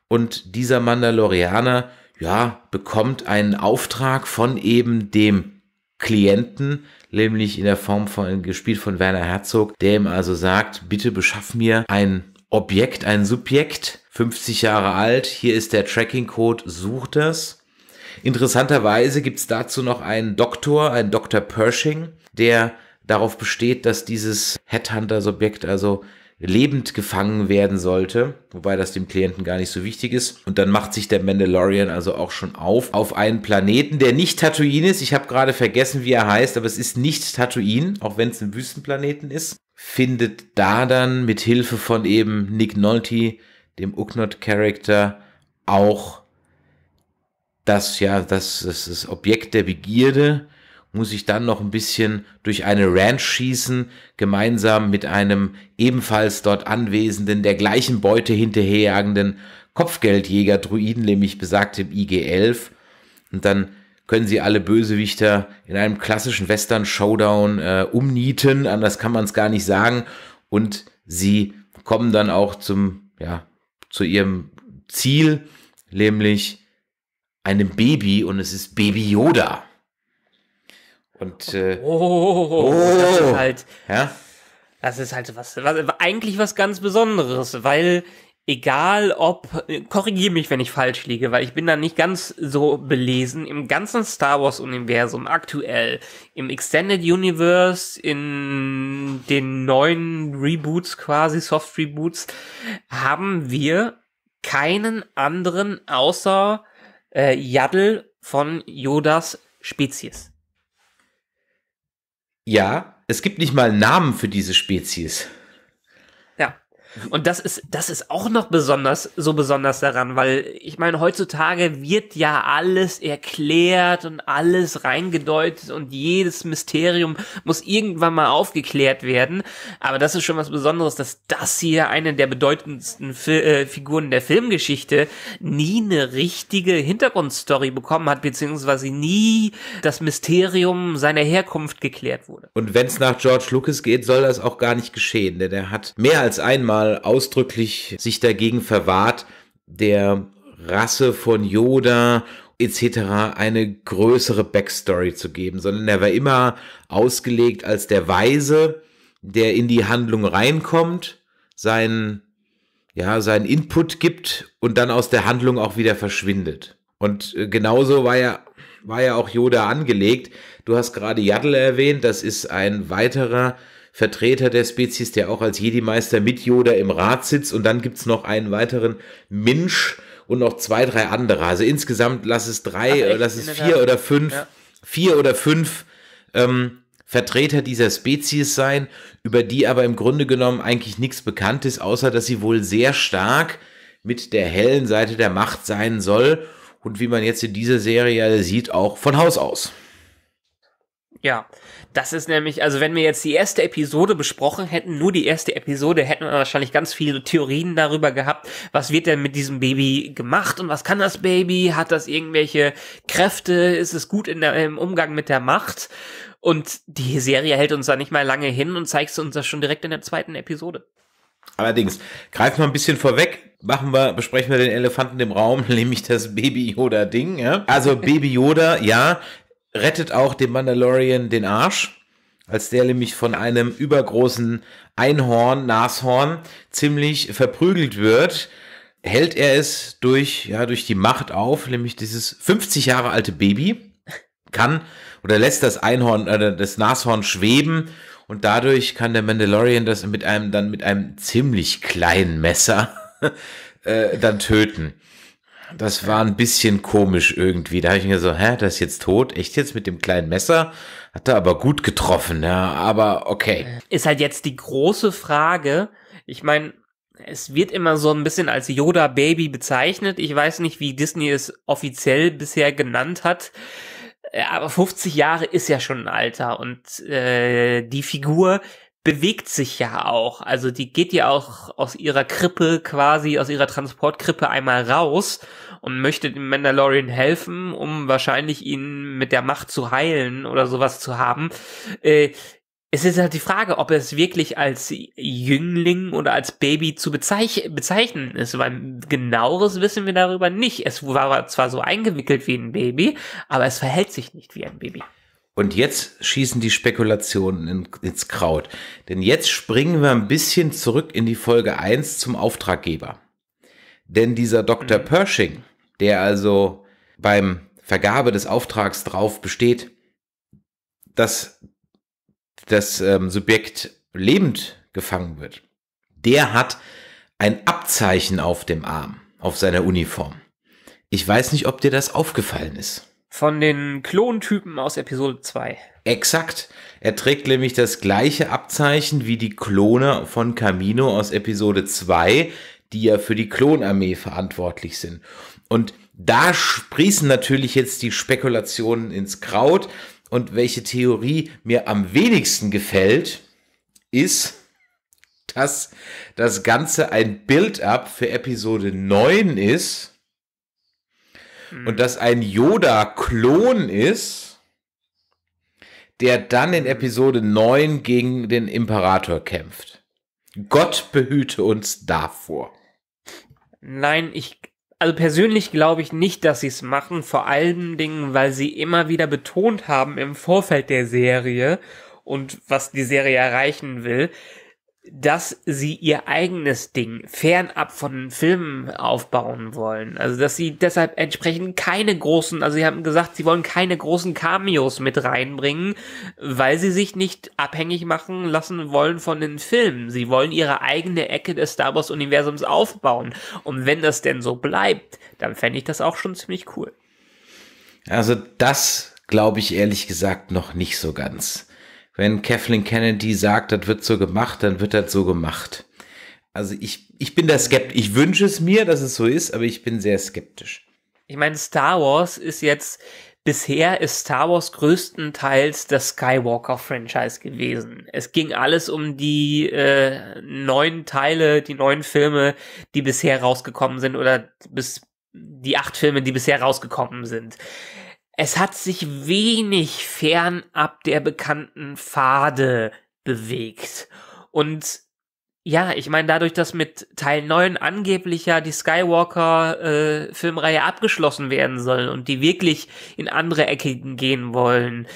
Und dieser Mandalorianer, ja, bekommt einen Auftrag von eben dem Klienten, nämlich in der Form von, gespielt von Werner Herzog, der ihm also sagt, bitte beschaff mir ein Objekt, ein Subjekt, 50 Jahre alt, hier ist der Tracking-Code, such das. Interessanterweise gibt es dazu noch einen Doktor, einen Dr. Pershing, der darauf besteht, dass dieses Headhunter-Subjekt also lebend gefangen werden sollte, wobei das dem Klienten gar nicht so wichtig ist. Und dann macht sich der Mandalorian also auch schon auf, auf einen Planeten, der nicht Tatooine ist. Ich habe gerade vergessen, wie er heißt, aber es ist nicht Tatooine, auch wenn es ein Wüstenplaneten ist. Findet da dann mit Hilfe von eben Nick Nolte, dem Ugnot-Charakter, auch das, ja, das, das, das Objekt der Begierde, muss ich dann noch ein bisschen durch eine Ranch schießen, gemeinsam mit einem ebenfalls dort anwesenden, der gleichen Beute hinterherjagenden Kopfgeldjäger-Druiden, nämlich besagtem IG-11. Und dann können sie alle Bösewichter in einem klassischen Western-Showdown äh, umnieten, anders kann man es gar nicht sagen. Und sie kommen dann auch zum, ja, zu ihrem Ziel, nämlich einem Baby und es ist Baby Yoda. Und äh, oh, oh, oh, oh, das ist halt, ja? das ist halt was, was eigentlich was ganz Besonderes, weil egal ob, korrigiere mich, wenn ich falsch liege, weil ich bin da nicht ganz so belesen, im ganzen Star Wars-Universum aktuell, im Extended Universe, in den neuen Reboots quasi, Soft-Reboots, haben wir keinen anderen außer äh, Yaddle von Yodas Spezies. Ja, es gibt nicht mal Namen für diese Spezies. Und das ist, das ist auch noch besonders, so besonders daran, weil ich meine, heutzutage wird ja alles erklärt und alles reingedeutet und jedes Mysterium muss irgendwann mal aufgeklärt werden. Aber das ist schon was Besonderes, dass das hier eine der bedeutendsten Fi äh, Figuren der Filmgeschichte nie eine richtige Hintergrundstory bekommen hat, beziehungsweise nie das Mysterium seiner Herkunft geklärt wurde. Und wenn es nach George Lucas geht, soll das auch gar nicht geschehen, denn er hat mehr als einmal mal ausdrücklich sich dagegen verwahrt, der Rasse von Yoda etc. eine größere Backstory zu geben, sondern er war immer ausgelegt als der Weise, der in die Handlung reinkommt, seinen, ja, seinen Input gibt und dann aus der Handlung auch wieder verschwindet. Und äh, genauso war ja, war ja auch Yoda angelegt. Du hast gerade Yaddle erwähnt, das ist ein weiterer Vertreter der Spezies, der auch als Jedi-Meister mit Yoda im Rat sitzt. Und dann gibt's noch einen weiteren Minsch und noch zwei, drei andere. Also insgesamt lass es drei, Ach, lass es vier oder fünf, ja. vier oder fünf ähm, Vertreter dieser Spezies sein, über die aber im Grunde genommen eigentlich nichts bekannt ist, außer dass sie wohl sehr stark mit der hellen Seite der Macht sein soll und wie man jetzt in dieser Serie sieht, auch von Haus aus. Ja, das ist nämlich, also wenn wir jetzt die erste Episode besprochen hätten, nur die erste Episode, hätten wir wahrscheinlich ganz viele Theorien darüber gehabt, was wird denn mit diesem Baby gemacht und was kann das Baby, hat das irgendwelche Kräfte, ist es gut der, im Umgang mit der Macht und die Serie hält uns da nicht mal lange hin und zeigst uns das schon direkt in der zweiten Episode. Allerdings, greifen wir ein bisschen vorweg, machen wir, besprechen wir den Elefanten im Raum, nämlich das Baby Yoda Ding. Ja? Also Baby Yoda, ja, rettet auch dem Mandalorian den Arsch als der nämlich von einem übergroßen Einhorn, Nashorn, ziemlich verprügelt wird, hält er es durch, ja, durch die Macht auf, nämlich dieses 50 Jahre alte Baby, kann oder lässt das Einhorn, oder äh, das Nashorn schweben und dadurch kann der Mandalorian das mit einem, dann mit einem ziemlich kleinen Messer äh, dann töten. Das war ein bisschen komisch irgendwie. Da habe ich mir so, hä, das ist jetzt tot? Echt jetzt mit dem kleinen Messer? Hat er aber gut getroffen, ja, aber okay. Ist halt jetzt die große Frage. Ich meine, es wird immer so ein bisschen als Yoda Baby bezeichnet. Ich weiß nicht, wie Disney es offiziell bisher genannt hat. Äh, aber 50 Jahre ist ja schon ein Alter und äh, die Figur bewegt sich ja auch. Also die geht ja auch aus ihrer Krippe quasi, aus ihrer Transportkrippe einmal raus und möchte dem Mandalorian helfen, um wahrscheinlich ihn mit der Macht zu heilen oder sowas zu haben. Äh, es ist halt die Frage, ob es wirklich als Jüngling oder als Baby zu bezeich bezeichnen ist, weil genaueres wissen wir darüber nicht. Es war zwar so eingewickelt wie ein Baby, aber es verhält sich nicht wie ein Baby. Und jetzt schießen die Spekulationen in, ins Kraut. Denn jetzt springen wir ein bisschen zurück in die Folge 1 zum Auftraggeber. Denn dieser Dr. Mhm. Pershing, der also beim Vergabe des Auftrags drauf besteht, dass das ähm, Subjekt lebend gefangen wird, der hat ein Abzeichen auf dem Arm, auf seiner Uniform. Ich weiß nicht, ob dir das aufgefallen ist. Von den Klontypen aus Episode 2. Exakt. Er trägt nämlich das gleiche Abzeichen wie die Klone von Camino aus Episode 2, die ja für die Klonarmee verantwortlich sind. Und da sprießen natürlich jetzt die Spekulationen ins Kraut. Und welche Theorie mir am wenigsten gefällt, ist, dass das Ganze ein Build-up für Episode 9 ist und dass ein Yoda-Klon ist, der dann in mhm. Episode 9 gegen den Imperator kämpft. Gott behüte uns davor. Nein, ich, also persönlich glaube ich nicht, dass sie es machen, vor allen Dingen, weil sie immer wieder betont haben im Vorfeld der Serie und was die Serie erreichen will, dass sie ihr eigenes Ding fernab von Filmen aufbauen wollen. Also, dass sie deshalb entsprechend keine großen, also sie haben gesagt, sie wollen keine großen Cameos mit reinbringen, weil sie sich nicht abhängig machen lassen wollen von den Filmen. Sie wollen ihre eigene Ecke des Star Wars Universums aufbauen. Und wenn das denn so bleibt, dann fände ich das auch schon ziemlich cool. Also, das glaube ich ehrlich gesagt noch nicht so ganz wenn Kathleen Kennedy sagt, das wird so gemacht, dann wird das so gemacht. Also ich, ich bin da skeptisch. Ich wünsche es mir, dass es so ist, aber ich bin sehr skeptisch. Ich meine, Star Wars ist jetzt, bisher ist Star Wars größtenteils das Skywalker-Franchise gewesen. Es ging alles um die äh, neuen Teile, die neuen Filme, die bisher rausgekommen sind oder bis die acht Filme, die bisher rausgekommen sind. Es hat sich wenig fernab der bekannten Pfade bewegt. Und ja, ich meine, dadurch, dass mit Teil 9 angeblich ja die Skywalker-Filmreihe äh, abgeschlossen werden soll und die wirklich in andere Ecken gehen wollen,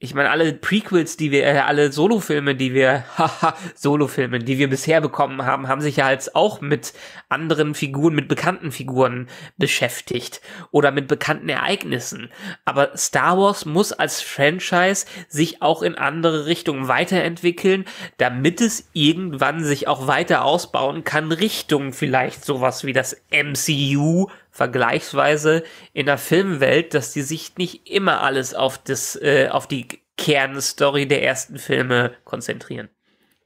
ich meine, alle Prequels, die wir, äh, alle Solofilme, die wir, haha, Solofilme, die wir bisher bekommen haben, haben sich ja halt auch mit anderen Figuren, mit bekannten Figuren beschäftigt oder mit bekannten Ereignissen. Aber Star Wars muss als Franchise sich auch in andere Richtungen weiterentwickeln, damit es irgendwann sich auch weiter ausbauen kann, Richtung vielleicht sowas wie das MCU vergleichsweise in der Filmwelt, dass die sich nicht immer alles auf, das, äh, auf die Kernstory der ersten Filme konzentrieren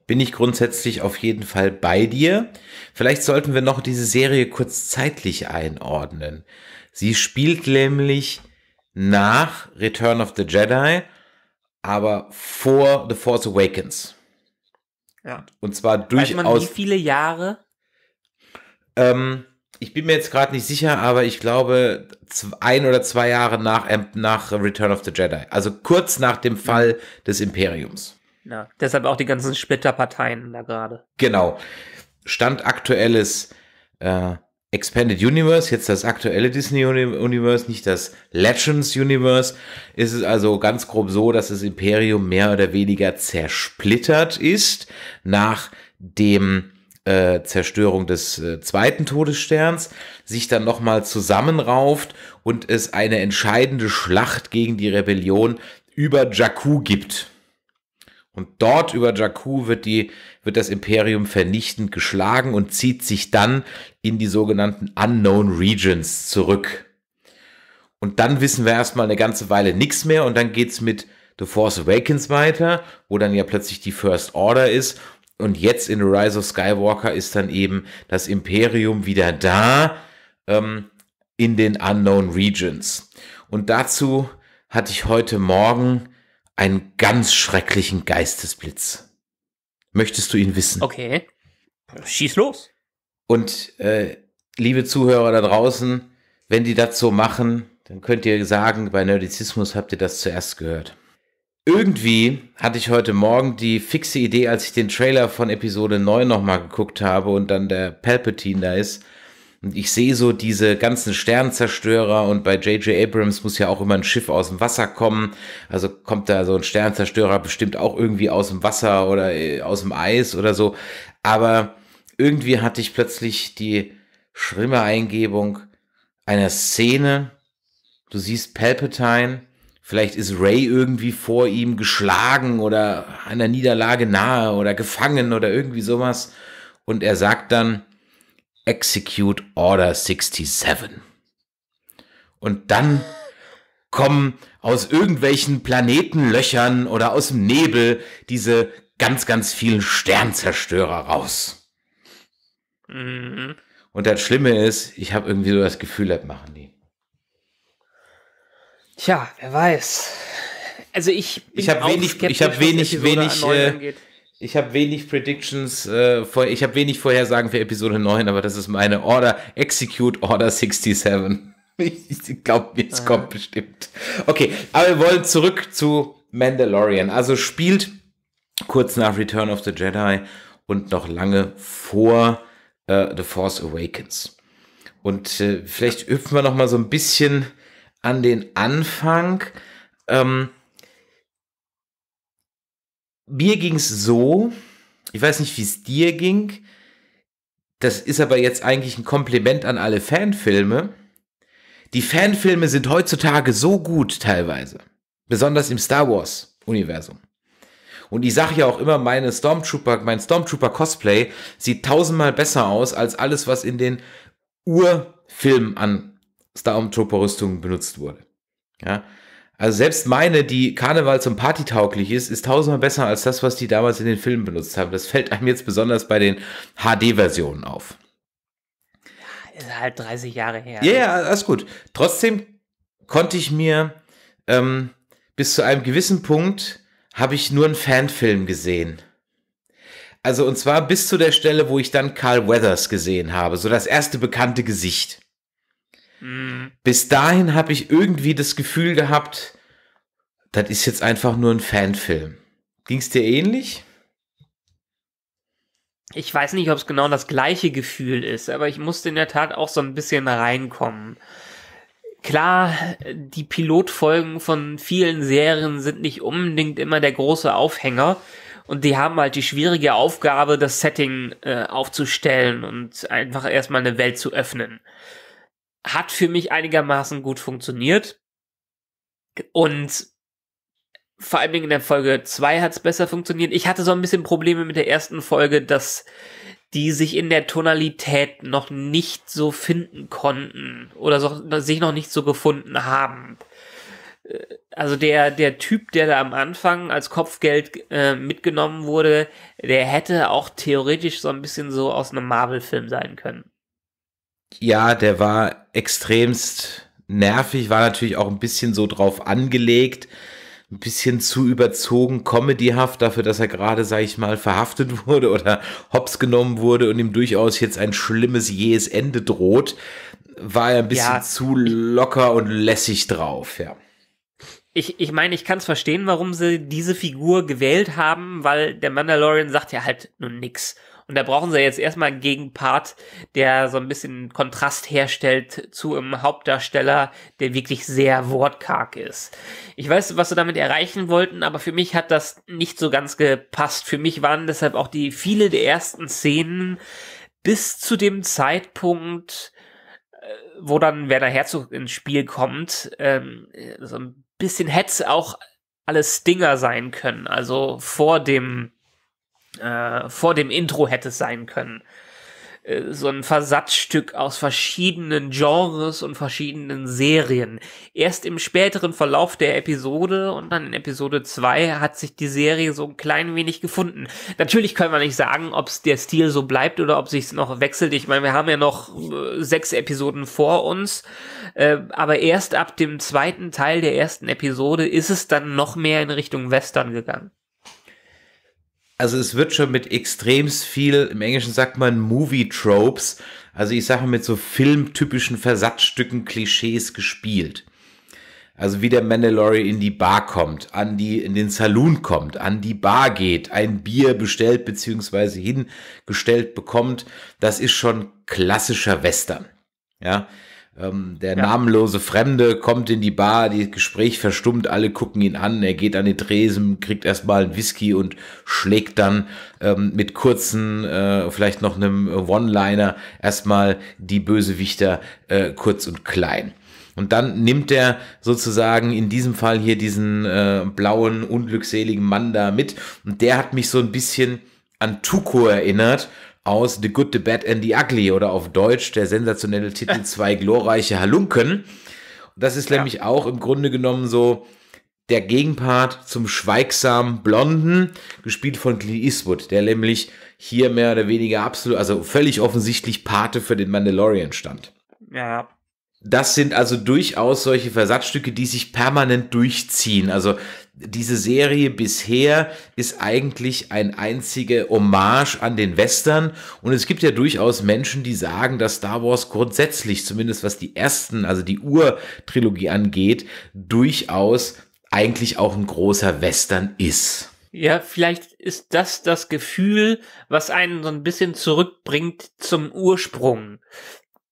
bin ich grundsätzlich auf jeden Fall bei dir. Vielleicht sollten wir noch diese Serie kurz zeitlich einordnen. Sie spielt nämlich nach Return of the Jedi, aber vor The Force Awakens. Ja. Und zwar durchaus. Weiß man wie viele Jahre? Ähm, ich bin mir jetzt gerade nicht sicher, aber ich glaube, ein oder zwei Jahre nach, nach Return of the Jedi. Also kurz nach dem Fall des Imperiums. Ja, deshalb auch die ganzen Splitterparteien da gerade. Genau. Stand aktuelles äh, Expanded Universe, jetzt das aktuelle Disney Universe, nicht das Legends Universe, ist es also ganz grob so, dass das Imperium mehr oder weniger zersplittert ist nach dem äh, Zerstörung des äh, zweiten Todessterns, sich dann nochmal zusammenrauft und es eine entscheidende Schlacht gegen die Rebellion über Jakku gibt. Und dort über Jakku wird, die, wird das Imperium vernichtend geschlagen und zieht sich dann in die sogenannten Unknown Regions zurück. Und dann wissen wir erstmal eine ganze Weile nichts mehr und dann geht es mit The Force Awakens weiter, wo dann ja plötzlich die First Order ist und jetzt in Rise of Skywalker ist dann eben das Imperium wieder da ähm, in den Unknown Regions. Und dazu hatte ich heute Morgen einen ganz schrecklichen Geistesblitz. Möchtest du ihn wissen? Okay. Schieß los. Und äh, liebe Zuhörer da draußen, wenn die das so machen, dann könnt ihr sagen, bei Nerdizismus habt ihr das zuerst gehört. Irgendwie hatte ich heute Morgen die fixe Idee, als ich den Trailer von Episode 9 nochmal geguckt habe und dann der Palpatine da ist. Und ich sehe so diese ganzen Sternzerstörer und bei J.J. Abrams muss ja auch immer ein Schiff aus dem Wasser kommen. Also kommt da so ein Sternzerstörer bestimmt auch irgendwie aus dem Wasser oder äh, aus dem Eis oder so. Aber irgendwie hatte ich plötzlich die schlimme Eingebung einer Szene. Du siehst Palpatine Vielleicht ist Ray irgendwie vor ihm geschlagen oder einer Niederlage nahe oder gefangen oder irgendwie sowas. Und er sagt dann, Execute Order 67. Und dann kommen aus irgendwelchen Planetenlöchern oder aus dem Nebel diese ganz, ganz vielen Sternzerstörer raus. Mhm. Und das Schlimme ist, ich habe irgendwie so das Gefühl, das machen die Tja, wer weiß. Also ich ich habe wenig ich habe wenig wenig äh, ich habe wenig Predictions äh, ich habe wenig Vorhersagen für Episode 9, aber das ist meine Order Execute Order 67. ich glaube, es kommt bestimmt. Okay, aber wir wollen zurück zu Mandalorian. Also spielt kurz nach Return of the Jedi und noch lange vor äh, The Force Awakens. Und äh, vielleicht hüpfen wir noch mal so ein bisschen an den Anfang. Ähm, mir ging es so, ich weiß nicht, wie es dir ging. Das ist aber jetzt eigentlich ein Kompliment an alle Fanfilme. Die Fanfilme sind heutzutage so gut teilweise. Besonders im Star Wars-Universum. Und ich sage ja auch immer, meine Stormtrooper, mein Stormtrooper-Cosplay sieht tausendmal besser aus als alles, was in den Urfilmen an Stormtrooper-Rüstung benutzt wurde. Ja. Also selbst meine, die Karneval zum Party tauglich ist, ist tausendmal besser als das, was die damals in den Filmen benutzt haben. Das fällt einem jetzt besonders bei den HD-Versionen auf. Ja, ist halt 30 Jahre her. Ja, ja, alles gut. Trotzdem konnte ich mir ähm, bis zu einem gewissen Punkt habe ich nur einen Fanfilm gesehen. Also und zwar bis zu der Stelle, wo ich dann Carl Weathers gesehen habe, so das erste bekannte Gesicht. Bis dahin habe ich irgendwie das Gefühl gehabt, das ist jetzt einfach nur ein Fanfilm. Ging es dir ähnlich? Ich weiß nicht, ob es genau das gleiche Gefühl ist, aber ich musste in der Tat auch so ein bisschen reinkommen. Klar, die Pilotfolgen von vielen Serien sind nicht unbedingt immer der große Aufhänger und die haben halt die schwierige Aufgabe, das Setting äh, aufzustellen und einfach erstmal eine Welt zu öffnen hat für mich einigermaßen gut funktioniert. Und vor allen Dingen in der Folge 2 hat es besser funktioniert. Ich hatte so ein bisschen Probleme mit der ersten Folge, dass die sich in der Tonalität noch nicht so finden konnten oder so, sich noch nicht so gefunden haben. Äh, also der, der Typ, der da am Anfang als Kopfgeld äh, mitgenommen wurde, der hätte auch theoretisch so ein bisschen so aus einem Marvel-Film sein können ja, der war extremst nervig, war natürlich auch ein bisschen so drauf angelegt, ein bisschen zu überzogen, comedyhaft dafür, dass er gerade, sag ich mal, verhaftet wurde oder hops genommen wurde und ihm durchaus jetzt ein schlimmes jähes Ende droht, war er ein bisschen ja. zu locker und lässig drauf, ja. Ich, ich meine, ich kann es verstehen, warum sie diese Figur gewählt haben, weil der Mandalorian sagt ja halt nun nix. Und da brauchen sie jetzt erstmal einen Gegenpart, der so ein bisschen Kontrast herstellt zu einem Hauptdarsteller, der wirklich sehr wortkarg ist. Ich weiß, was sie damit erreichen wollten, aber für mich hat das nicht so ganz gepasst. Für mich waren deshalb auch die viele der ersten Szenen bis zu dem Zeitpunkt, äh, wo dann Werner Herzog ins Spiel kommt, ähm, so ein bisschen hätte es auch alles Dinger sein können. Also vor dem äh, vor dem Intro hätte es sein können. Äh, so ein Versatzstück aus verschiedenen Genres und verschiedenen Serien. Erst im späteren Verlauf der Episode und dann in Episode 2 hat sich die Serie so ein klein wenig gefunden. Natürlich können wir nicht sagen, ob der Stil so bleibt oder ob sich's noch wechselt. Ich meine, wir haben ja noch äh, sechs Episoden vor uns, aber erst ab dem zweiten Teil der ersten Episode ist es dann noch mehr in Richtung Western gegangen also es wird schon mit extrem viel, im Englischen sagt man Movie-Tropes, also ich sage mit so filmtypischen Versatzstücken, Klischees gespielt. Also wie der Mandalorian in die Bar kommt, an die, in den Saloon kommt, an die Bar geht, ein Bier bestellt bzw. hingestellt bekommt, das ist schon klassischer Western. Ja, ähm, der ja. namenlose Fremde kommt in die Bar, das Gespräch verstummt, alle gucken ihn an, er geht an den Tresen, kriegt erstmal einen Whisky und schlägt dann ähm, mit kurzen, äh, vielleicht noch einem One-Liner erstmal die Bösewichter äh, kurz und klein. Und dann nimmt er sozusagen in diesem Fall hier diesen äh, blauen, unglückseligen Mann da mit. Und der hat mich so ein bisschen an Tuko erinnert, aus The Good, The Bad and The Ugly oder auf Deutsch der sensationelle Titel Zwei glorreiche Halunken. Das ist nämlich auch im Grunde genommen so der Gegenpart zum schweigsamen Blonden, gespielt von Clint Eastwood, der nämlich hier mehr oder weniger absolut, also völlig offensichtlich Pate für den Mandalorian stand. Ja. Das sind also durchaus solche Versatzstücke, die sich permanent durchziehen. Also diese Serie bisher ist eigentlich ein einzige Hommage an den Western. Und es gibt ja durchaus Menschen, die sagen, dass Star Wars grundsätzlich, zumindest was die ersten, also die Ur-Trilogie angeht, durchaus eigentlich auch ein großer Western ist. Ja, vielleicht ist das das Gefühl, was einen so ein bisschen zurückbringt zum Ursprung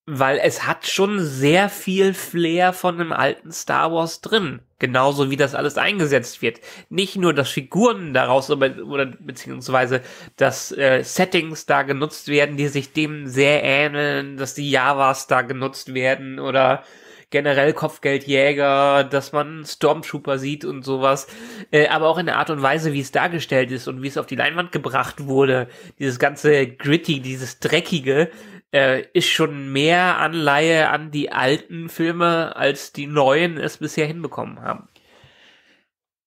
weil es hat schon sehr viel Flair von einem alten Star Wars drin. Genauso wie das alles eingesetzt wird. Nicht nur, dass Figuren daraus oder, oder beziehungsweise, dass äh, Settings da genutzt werden, die sich dem sehr ähneln, dass die Javas da genutzt werden oder generell Kopfgeldjäger, dass man Stormtrooper sieht und sowas, äh, aber auch in der Art und Weise, wie es dargestellt ist und wie es auf die Leinwand gebracht wurde, dieses ganze gritty, dieses dreckige, äh, ist schon mehr Anleihe an die alten Filme, als die neuen es bisher hinbekommen haben.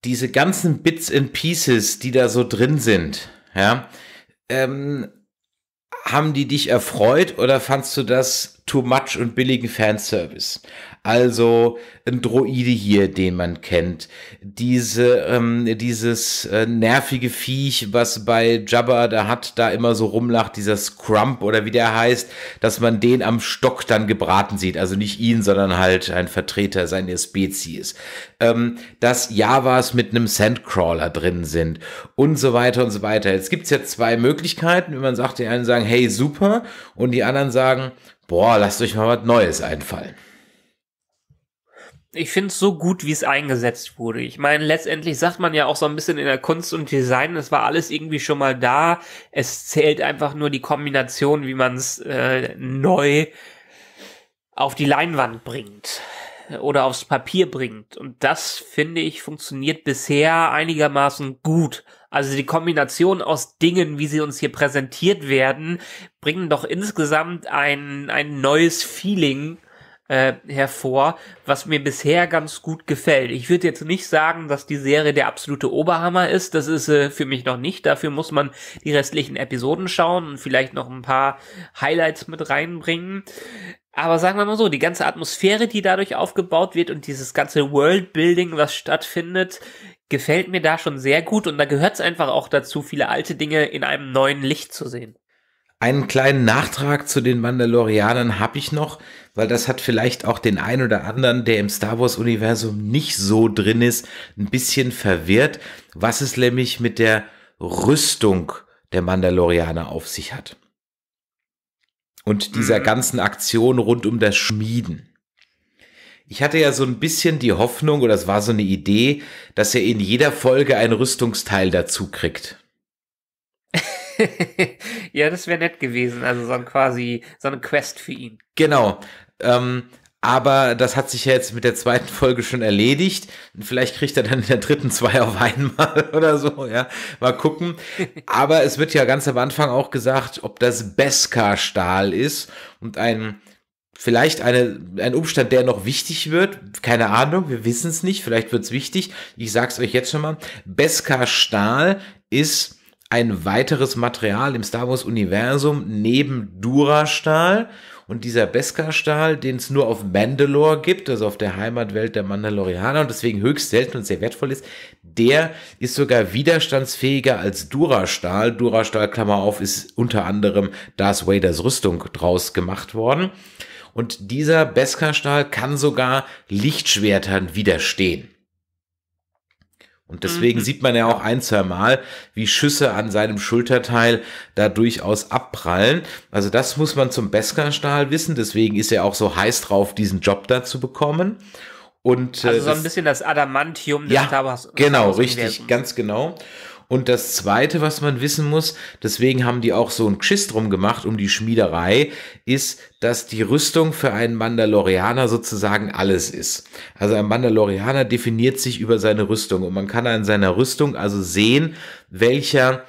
Diese ganzen Bits and Pieces, die da so drin sind, ja, ähm, haben die dich erfreut oder fandst du das too much und billigen Fanservice. Also ein Droide hier, den man kennt. Diese, ähm, dieses äh, nervige Viech, was bei Jabba da hat, da immer so rumlacht, dieser Scrump oder wie der heißt, dass man den am Stock dann gebraten sieht. Also nicht ihn, sondern halt ein Vertreter seiner Spezies. Ähm, dass Javas mit einem Sandcrawler drin sind und so weiter und so weiter. Jetzt gibt es ja zwei Möglichkeiten, wenn man sagt, die einen sagen, hey, super, und die anderen sagen, boah, lasst euch mal was Neues einfallen. Ich finde es so gut, wie es eingesetzt wurde. Ich meine, letztendlich sagt man ja auch so ein bisschen in der Kunst und Design, es war alles irgendwie schon mal da. Es zählt einfach nur die Kombination, wie man es äh, neu auf die Leinwand bringt oder aufs Papier bringt. Und das, finde ich, funktioniert bisher einigermaßen gut. Also die Kombination aus Dingen, wie sie uns hier präsentiert werden, bringen doch insgesamt ein, ein neues Feeling äh, hervor, was mir bisher ganz gut gefällt. Ich würde jetzt nicht sagen, dass die Serie der absolute Oberhammer ist. Das ist äh, für mich noch nicht. Dafür muss man die restlichen Episoden schauen und vielleicht noch ein paar Highlights mit reinbringen. Aber sagen wir mal so, die ganze Atmosphäre, die dadurch aufgebaut wird und dieses ganze Worldbuilding, was stattfindet, gefällt mir da schon sehr gut und da gehört es einfach auch dazu, viele alte Dinge in einem neuen Licht zu sehen. Einen kleinen Nachtrag zu den Mandalorianern habe ich noch, weil das hat vielleicht auch den einen oder anderen, der im Star Wars-Universum nicht so drin ist, ein bisschen verwirrt, was es nämlich mit der Rüstung der Mandalorianer auf sich hat. Und dieser mhm. ganzen Aktion rund um das Schmieden. Ich hatte ja so ein bisschen die Hoffnung, oder es war so eine Idee, dass er in jeder Folge ein Rüstungsteil dazu kriegt. ja, das wäre nett gewesen. Also so ein quasi, so eine Quest für ihn. Genau. Ähm, aber das hat sich ja jetzt mit der zweiten Folge schon erledigt. Und vielleicht kriegt er dann in der dritten zwei auf einmal oder so, ja. Mal gucken. Aber es wird ja ganz am Anfang auch gesagt, ob das Beskar-Stahl ist und ein vielleicht eine, ein Umstand, der noch wichtig wird. Keine Ahnung, wir wissen es nicht. Vielleicht wird es wichtig. Ich sage es euch jetzt schon mal. Beskar Stahl ist ein weiteres Material im Star Wars Universum neben Dura Stahl. Und dieser Beskar-Stahl, den es nur auf Mandalore gibt, also auf der Heimatwelt der Mandalorianer und deswegen höchst selten und sehr wertvoll ist, der ist sogar widerstandsfähiger als Dura Stahl. Dura Stahl, Klammer auf, ist unter anderem Darth Vaders Rüstung draus gemacht worden und dieser Beskar-Stahl kann sogar Lichtschwertern widerstehen. Und deswegen mhm. sieht man ja auch ein, zwei Mal, wie Schüsse an seinem Schulterteil da durchaus abprallen. Also das muss man zum Beskar-Stahl wissen. Deswegen ist er auch so heiß drauf, diesen Job da zu bekommen. Und, äh, also so ein bisschen das Adamantium des ja, Tabas. Genau, richtig, ganz genau. Und das Zweite, was man wissen muss, deswegen haben die auch so ein Geschiss drum gemacht um die Schmiederei, ist, dass die Rüstung für einen Mandalorianer sozusagen alles ist. Also ein Mandalorianer definiert sich über seine Rüstung und man kann an seiner Rüstung also sehen, welcher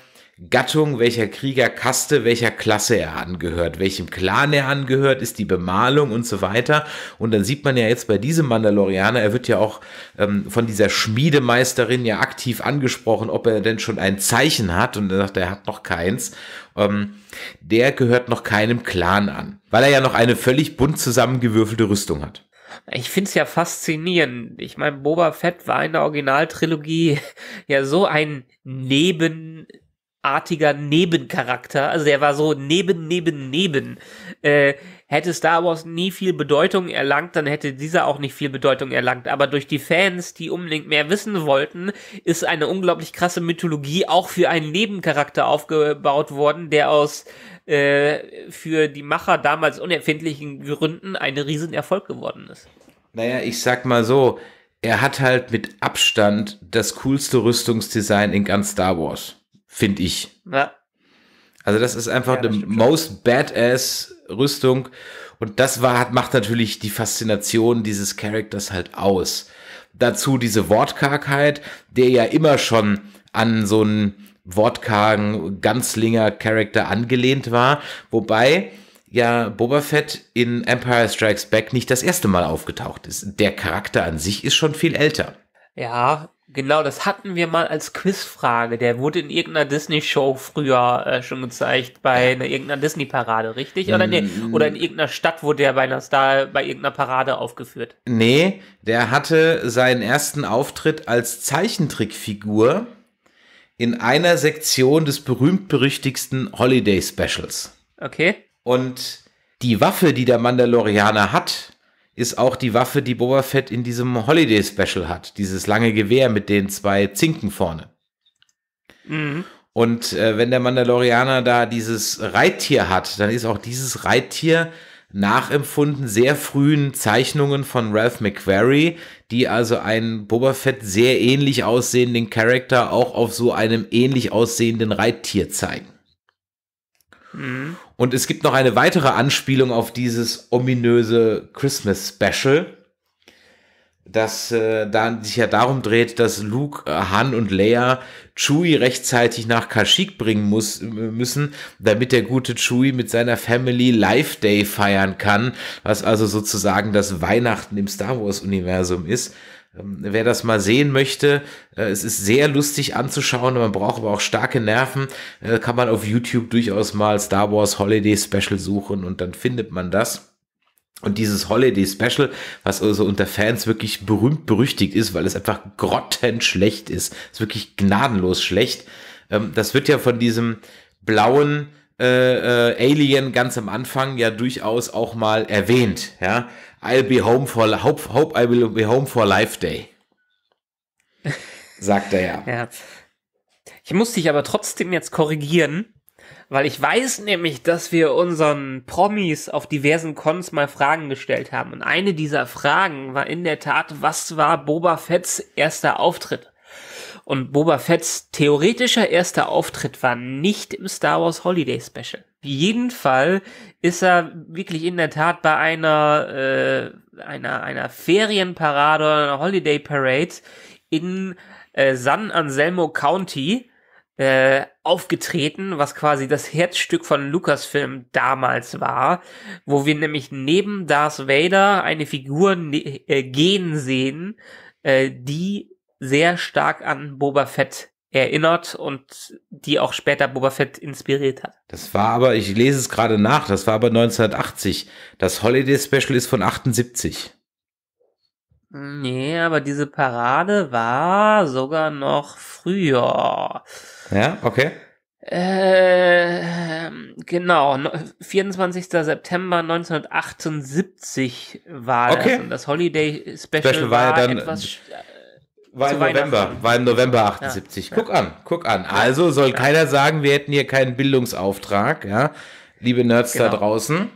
Gattung, welcher Kriegerkaste, welcher Klasse er angehört, welchem Clan er angehört, ist die Bemalung und so weiter. Und dann sieht man ja jetzt bei diesem Mandalorianer, er wird ja auch ähm, von dieser Schmiedemeisterin ja aktiv angesprochen, ob er denn schon ein Zeichen hat. Und er sagt, er hat noch keins. Ähm, der gehört noch keinem Clan an, weil er ja noch eine völlig bunt zusammengewürfelte Rüstung hat. Ich finde es ja faszinierend. Ich meine, Boba Fett war in der Originaltrilogie ja so ein Neben artiger Nebencharakter. Also der war so neben, neben, neben. Äh, hätte Star Wars nie viel Bedeutung erlangt, dann hätte dieser auch nicht viel Bedeutung erlangt. Aber durch die Fans, die unbedingt mehr wissen wollten, ist eine unglaublich krasse Mythologie auch für einen Nebencharakter aufgebaut worden, der aus äh, für die Macher damals unerfindlichen Gründen ein Riesenerfolg geworden ist. Naja, ich sag mal so, er hat halt mit Abstand das coolste Rüstungsdesign in ganz Star Wars. Finde ich. Ja. Also das ist einfach ja, eine most badass Rüstung. Und das war, macht natürlich die Faszination dieses Charakters halt aus. Dazu diese Wortkargheit, der ja immer schon an so einen wortkargen Ganzlinger Charakter angelehnt war. Wobei ja Boba Fett in Empire Strikes Back nicht das erste Mal aufgetaucht ist. Der Charakter an sich ist schon viel älter. Ja, Genau, das hatten wir mal als Quizfrage. Der wurde in irgendeiner Disney-Show früher äh, schon gezeigt, bei einer, irgendeiner Disney-Parade, richtig? Oder, nee, mhm. oder in irgendeiner Stadt wurde der bei einer Star, bei irgendeiner Parade aufgeführt. Nee, der hatte seinen ersten Auftritt als Zeichentrickfigur in einer Sektion des berühmt-berüchtigsten Holiday Specials. Okay. Und die Waffe, die der Mandalorianer hat, ist auch die Waffe, die Boba Fett in diesem Holiday Special hat. Dieses lange Gewehr mit den zwei Zinken vorne. Mhm. Und äh, wenn der Mandalorianer da dieses Reittier hat, dann ist auch dieses Reittier nachempfunden sehr frühen Zeichnungen von Ralph McQuarrie, die also einen Boba Fett sehr ähnlich aussehenden Charakter auch auf so einem ähnlich aussehenden Reittier zeigen. Und es gibt noch eine weitere Anspielung auf dieses ominöse Christmas Special, das äh, da sich ja darum dreht, dass Luke, äh, Han und Leia Chewie rechtzeitig nach Kashyyyk bringen muss, äh, müssen, damit der gute Chewie mit seiner Family Life Day feiern kann, was also sozusagen das Weihnachten im Star Wars Universum ist ähm, wer das mal sehen möchte, äh, es ist sehr lustig anzuschauen, man braucht aber auch starke Nerven, äh, kann man auf YouTube durchaus mal Star Wars Holiday Special suchen und dann findet man das. Und dieses Holiday Special, was also unter Fans wirklich berühmt berüchtigt ist, weil es einfach grottenschlecht ist, ist wirklich gnadenlos schlecht. Ähm, das wird ja von diesem blauen äh, äh, Alien ganz am Anfang ja durchaus auch mal erwähnt, ja. I'll be home for hope, hope I will be home for Life Day. Sagt er ja. ja. Ich muss dich aber trotzdem jetzt korrigieren, weil ich weiß nämlich, dass wir unseren Promis auf diversen Cons mal Fragen gestellt haben. Und eine dieser Fragen war in der Tat, was war Boba Fetts erster Auftritt? Und Boba Fetts theoretischer erster Auftritt war nicht im Star Wars Holiday Special. Jeden Fall ist er wirklich in der Tat bei einer, äh, einer, einer Ferienparade oder einer Holiday Parade in äh, San Anselmo County äh, aufgetreten, was quasi das Herzstück von Lucasfilm damals war, wo wir nämlich neben Darth Vader eine Figur ne äh, gehen sehen, äh, die sehr stark an Boba Fett erinnert und die auch später Boba Fett inspiriert hat. Das war aber, ich lese es gerade nach, das war aber 1980. Das Holiday Special ist von 78. Nee, aber diese Parade war sogar noch früher. Ja, okay. Äh, genau, 24. September 1978 war okay. das. Und das Holiday Special, Special war, ja dann etwas äh, war im November, war im November 78. Ja. Guck an, guck an. Also soll ja. keiner sagen, wir hätten hier keinen Bildungsauftrag, ja. Liebe Nerds genau. da draußen.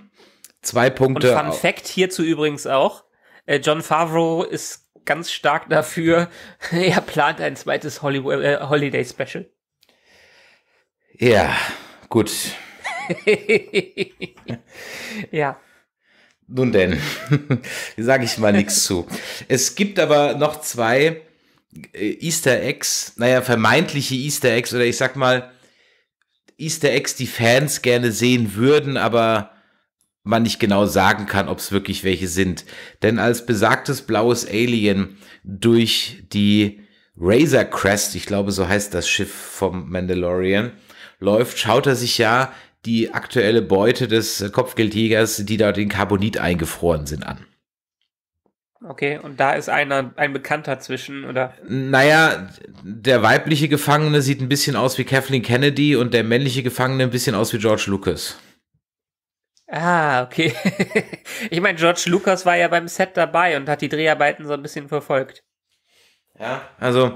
Zwei Punkte. Und Fun Fact hierzu übrigens auch. Äh, John Favreau ist ganz stark dafür. er plant ein zweites Hollywood, äh, Holiday Special. Ja, gut. ja. Nun denn, sage ich mal nichts zu. Es gibt aber noch zwei äh, Easter Eggs, naja, vermeintliche Easter Eggs oder ich sag mal Easter Eggs, die Fans gerne sehen würden, aber man nicht genau sagen kann, ob es wirklich welche sind. Denn als besagtes blaues Alien durch die Razor Crest, ich glaube, so heißt das Schiff vom Mandalorian, läuft, schaut er sich ja die aktuelle Beute des Kopfgeldjägers, die da den Carbonit eingefroren sind, an. Okay, und da ist einer, ein Bekannter zwischen, oder? Naja, der weibliche Gefangene sieht ein bisschen aus wie Kathleen Kennedy und der männliche Gefangene ein bisschen aus wie George Lucas. Ah, okay. ich meine, George Lucas war ja beim Set dabei und hat die Dreharbeiten so ein bisschen verfolgt. Ja, also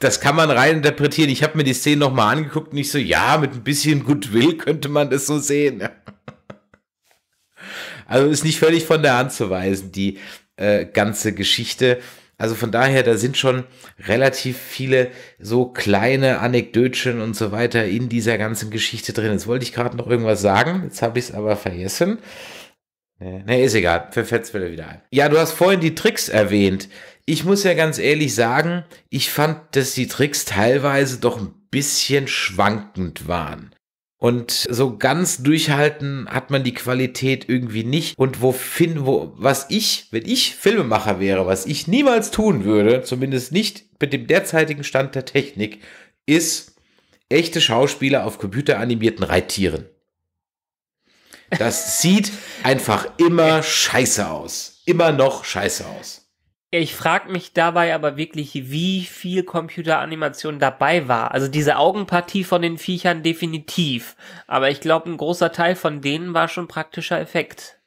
das kann man rein interpretieren. Ich habe mir die Szene nochmal angeguckt und ich so, ja, mit ein bisschen Goodwill könnte man das so sehen. also ist nicht völlig von der Hand zu weisen. Die, äh, ganze Geschichte. Also von daher, da sind schon relativ viele so kleine Anekdötchen und so weiter in dieser ganzen Geschichte drin. Jetzt wollte ich gerade noch irgendwas sagen, jetzt habe ich es aber vergessen. Ne, ist egal, verfetzt wieder wieder ein. Ja, du hast vorhin die Tricks erwähnt. Ich muss ja ganz ehrlich sagen, ich fand, dass die Tricks teilweise doch ein bisschen schwankend waren. Und so ganz durchhalten hat man die Qualität irgendwie nicht. Und wo Finn, wo, was ich, wenn ich Filmemacher wäre, was ich niemals tun würde, zumindest nicht mit dem derzeitigen Stand der Technik, ist echte Schauspieler auf computeranimierten Reittieren. Das sieht einfach immer scheiße aus. Immer noch scheiße aus. Ich frage mich dabei aber wirklich, wie viel Computeranimation dabei war. Also diese Augenpartie von den Viechern definitiv. Aber ich glaube, ein großer Teil von denen war schon praktischer Effekt.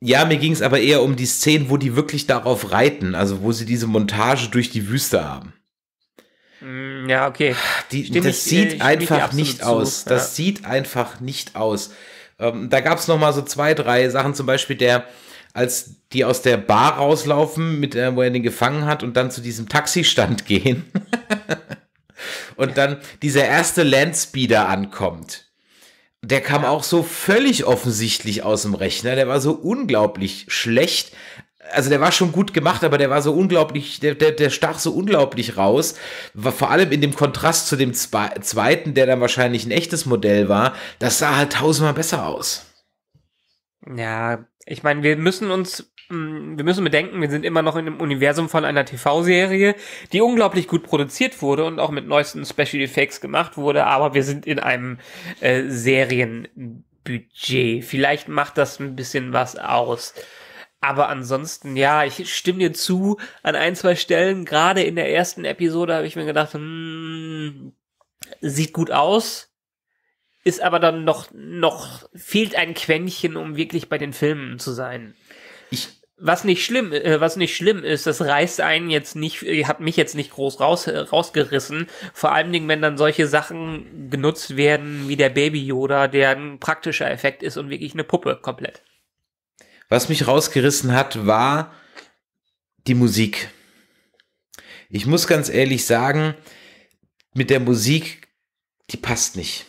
Ja, mir ging es aber eher um die Szenen, wo die wirklich darauf reiten, also wo sie diese Montage durch die Wüste haben. Mm, ja, okay. Die, das ich, äh, sieht ich, einfach nicht zu. aus. Das ja. sieht einfach nicht aus. Ähm, da gab es nochmal so zwei, drei Sachen, zum Beispiel der als die aus der Bar rauslaufen, mit, äh, wo er den gefangen hat und dann zu diesem Taxistand gehen. und dann dieser erste Landspeeder ankommt. Der kam auch so völlig offensichtlich aus dem Rechner. Der war so unglaublich schlecht. Also der war schon gut gemacht, aber der war so unglaublich, der, der, der stach so unglaublich raus. War vor allem in dem Kontrast zu dem Zwe zweiten, der dann wahrscheinlich ein echtes Modell war, das sah halt tausendmal besser aus. Ja, ich meine, wir müssen uns, mm, wir müssen bedenken, wir sind immer noch in einem Universum von einer TV-Serie, die unglaublich gut produziert wurde und auch mit neuesten Special Effects gemacht wurde, aber wir sind in einem äh, Serienbudget. Vielleicht macht das ein bisschen was aus. Aber ansonsten, ja, ich stimme dir zu, an ein, zwei Stellen, gerade in der ersten Episode habe ich mir gedacht, hm, sieht gut aus, ist aber dann noch, noch fehlt ein Quäntchen, um wirklich bei den Filmen zu sein. Ich, was nicht schlimm, äh, was nicht schlimm ist, das reißt einen jetzt nicht, äh, hat mich jetzt nicht groß raus, äh, rausgerissen. Vor allen Dingen, wenn dann solche Sachen genutzt werden, wie der Baby Yoda, der ein praktischer Effekt ist und wirklich eine Puppe komplett. Was mich rausgerissen hat, war die Musik. Ich muss ganz ehrlich sagen, mit der Musik, die passt nicht.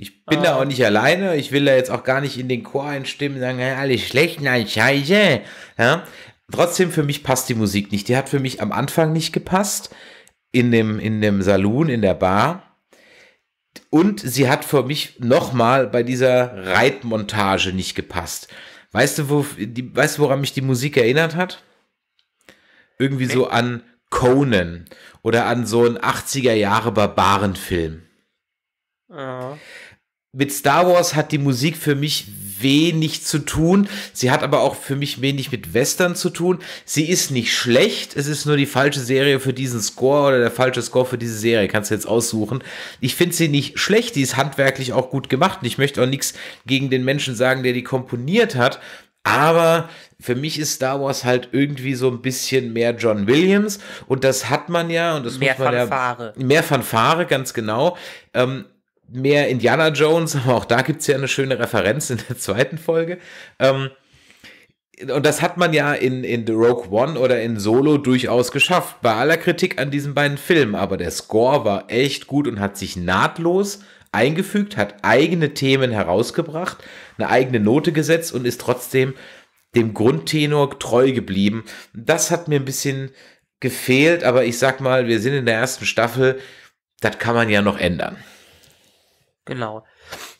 Ich bin ah. da auch nicht alleine. Ich will da jetzt auch gar nicht in den Chor einstimmen und sagen, hey, alle schlecht, nein, scheiße. Ja? Trotzdem, für mich passt die Musik nicht. Die hat für mich am Anfang nicht gepasst. In dem, in dem Saloon, in der Bar. Und sie hat für mich nochmal bei dieser Reitmontage nicht gepasst. Weißt du, wo, die, weißt du, woran mich die Musik erinnert hat? Irgendwie so an Conan oder an so einen 80er Jahre Barbarenfilm. Ja mit Star Wars hat die Musik für mich wenig zu tun. Sie hat aber auch für mich wenig mit Western zu tun. Sie ist nicht schlecht. Es ist nur die falsche Serie für diesen Score oder der falsche Score für diese Serie. Kannst du jetzt aussuchen. Ich finde sie nicht schlecht. Die ist handwerklich auch gut gemacht. Und ich möchte auch nichts gegen den Menschen sagen, der die komponiert hat. Aber für mich ist Star Wars halt irgendwie so ein bisschen mehr John Williams. Und das hat man ja. Und das mehr muss man Fanfare. ja. Mehr Fanfare, ganz genau. Ähm, mehr Indiana Jones, aber auch da gibt es ja eine schöne Referenz in der zweiten Folge. Ähm, und das hat man ja in, in The Rogue One oder in Solo durchaus geschafft, bei aller Kritik an diesen beiden Filmen. Aber der Score war echt gut und hat sich nahtlos eingefügt, hat eigene Themen herausgebracht, eine eigene Note gesetzt und ist trotzdem dem Grundtenor treu geblieben. Das hat mir ein bisschen gefehlt, aber ich sag mal, wir sind in der ersten Staffel, das kann man ja noch ändern. Genau.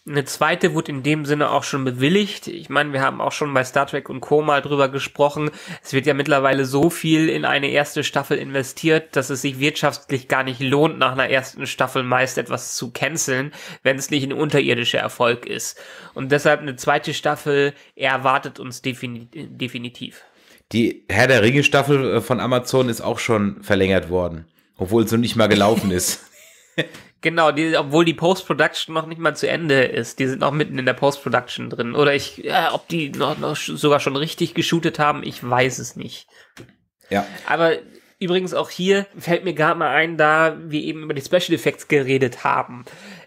Eine zweite wurde in dem Sinne auch schon bewilligt. Ich meine, wir haben auch schon bei Star Trek und Co. mal drüber gesprochen. Es wird ja mittlerweile so viel in eine erste Staffel investiert, dass es sich wirtschaftlich gar nicht lohnt, nach einer ersten Staffel meist etwas zu canceln, wenn es nicht ein unterirdischer Erfolg ist. Und deshalb eine zweite Staffel erwartet uns definitiv. Die Herr der Ringe Staffel äh, von Amazon ist auch schon verlängert worden, obwohl es noch nicht mal gelaufen ist. Genau, die, obwohl die Post-Production noch nicht mal zu Ende ist. Die sind noch mitten in der Post-Production drin. Oder ich, ja, äh, ob die noch, noch sogar schon richtig geshootet haben, ich weiß es nicht. Ja. Aber übrigens auch hier fällt mir gerade mal ein, da wir eben über die Special Effects geredet haben.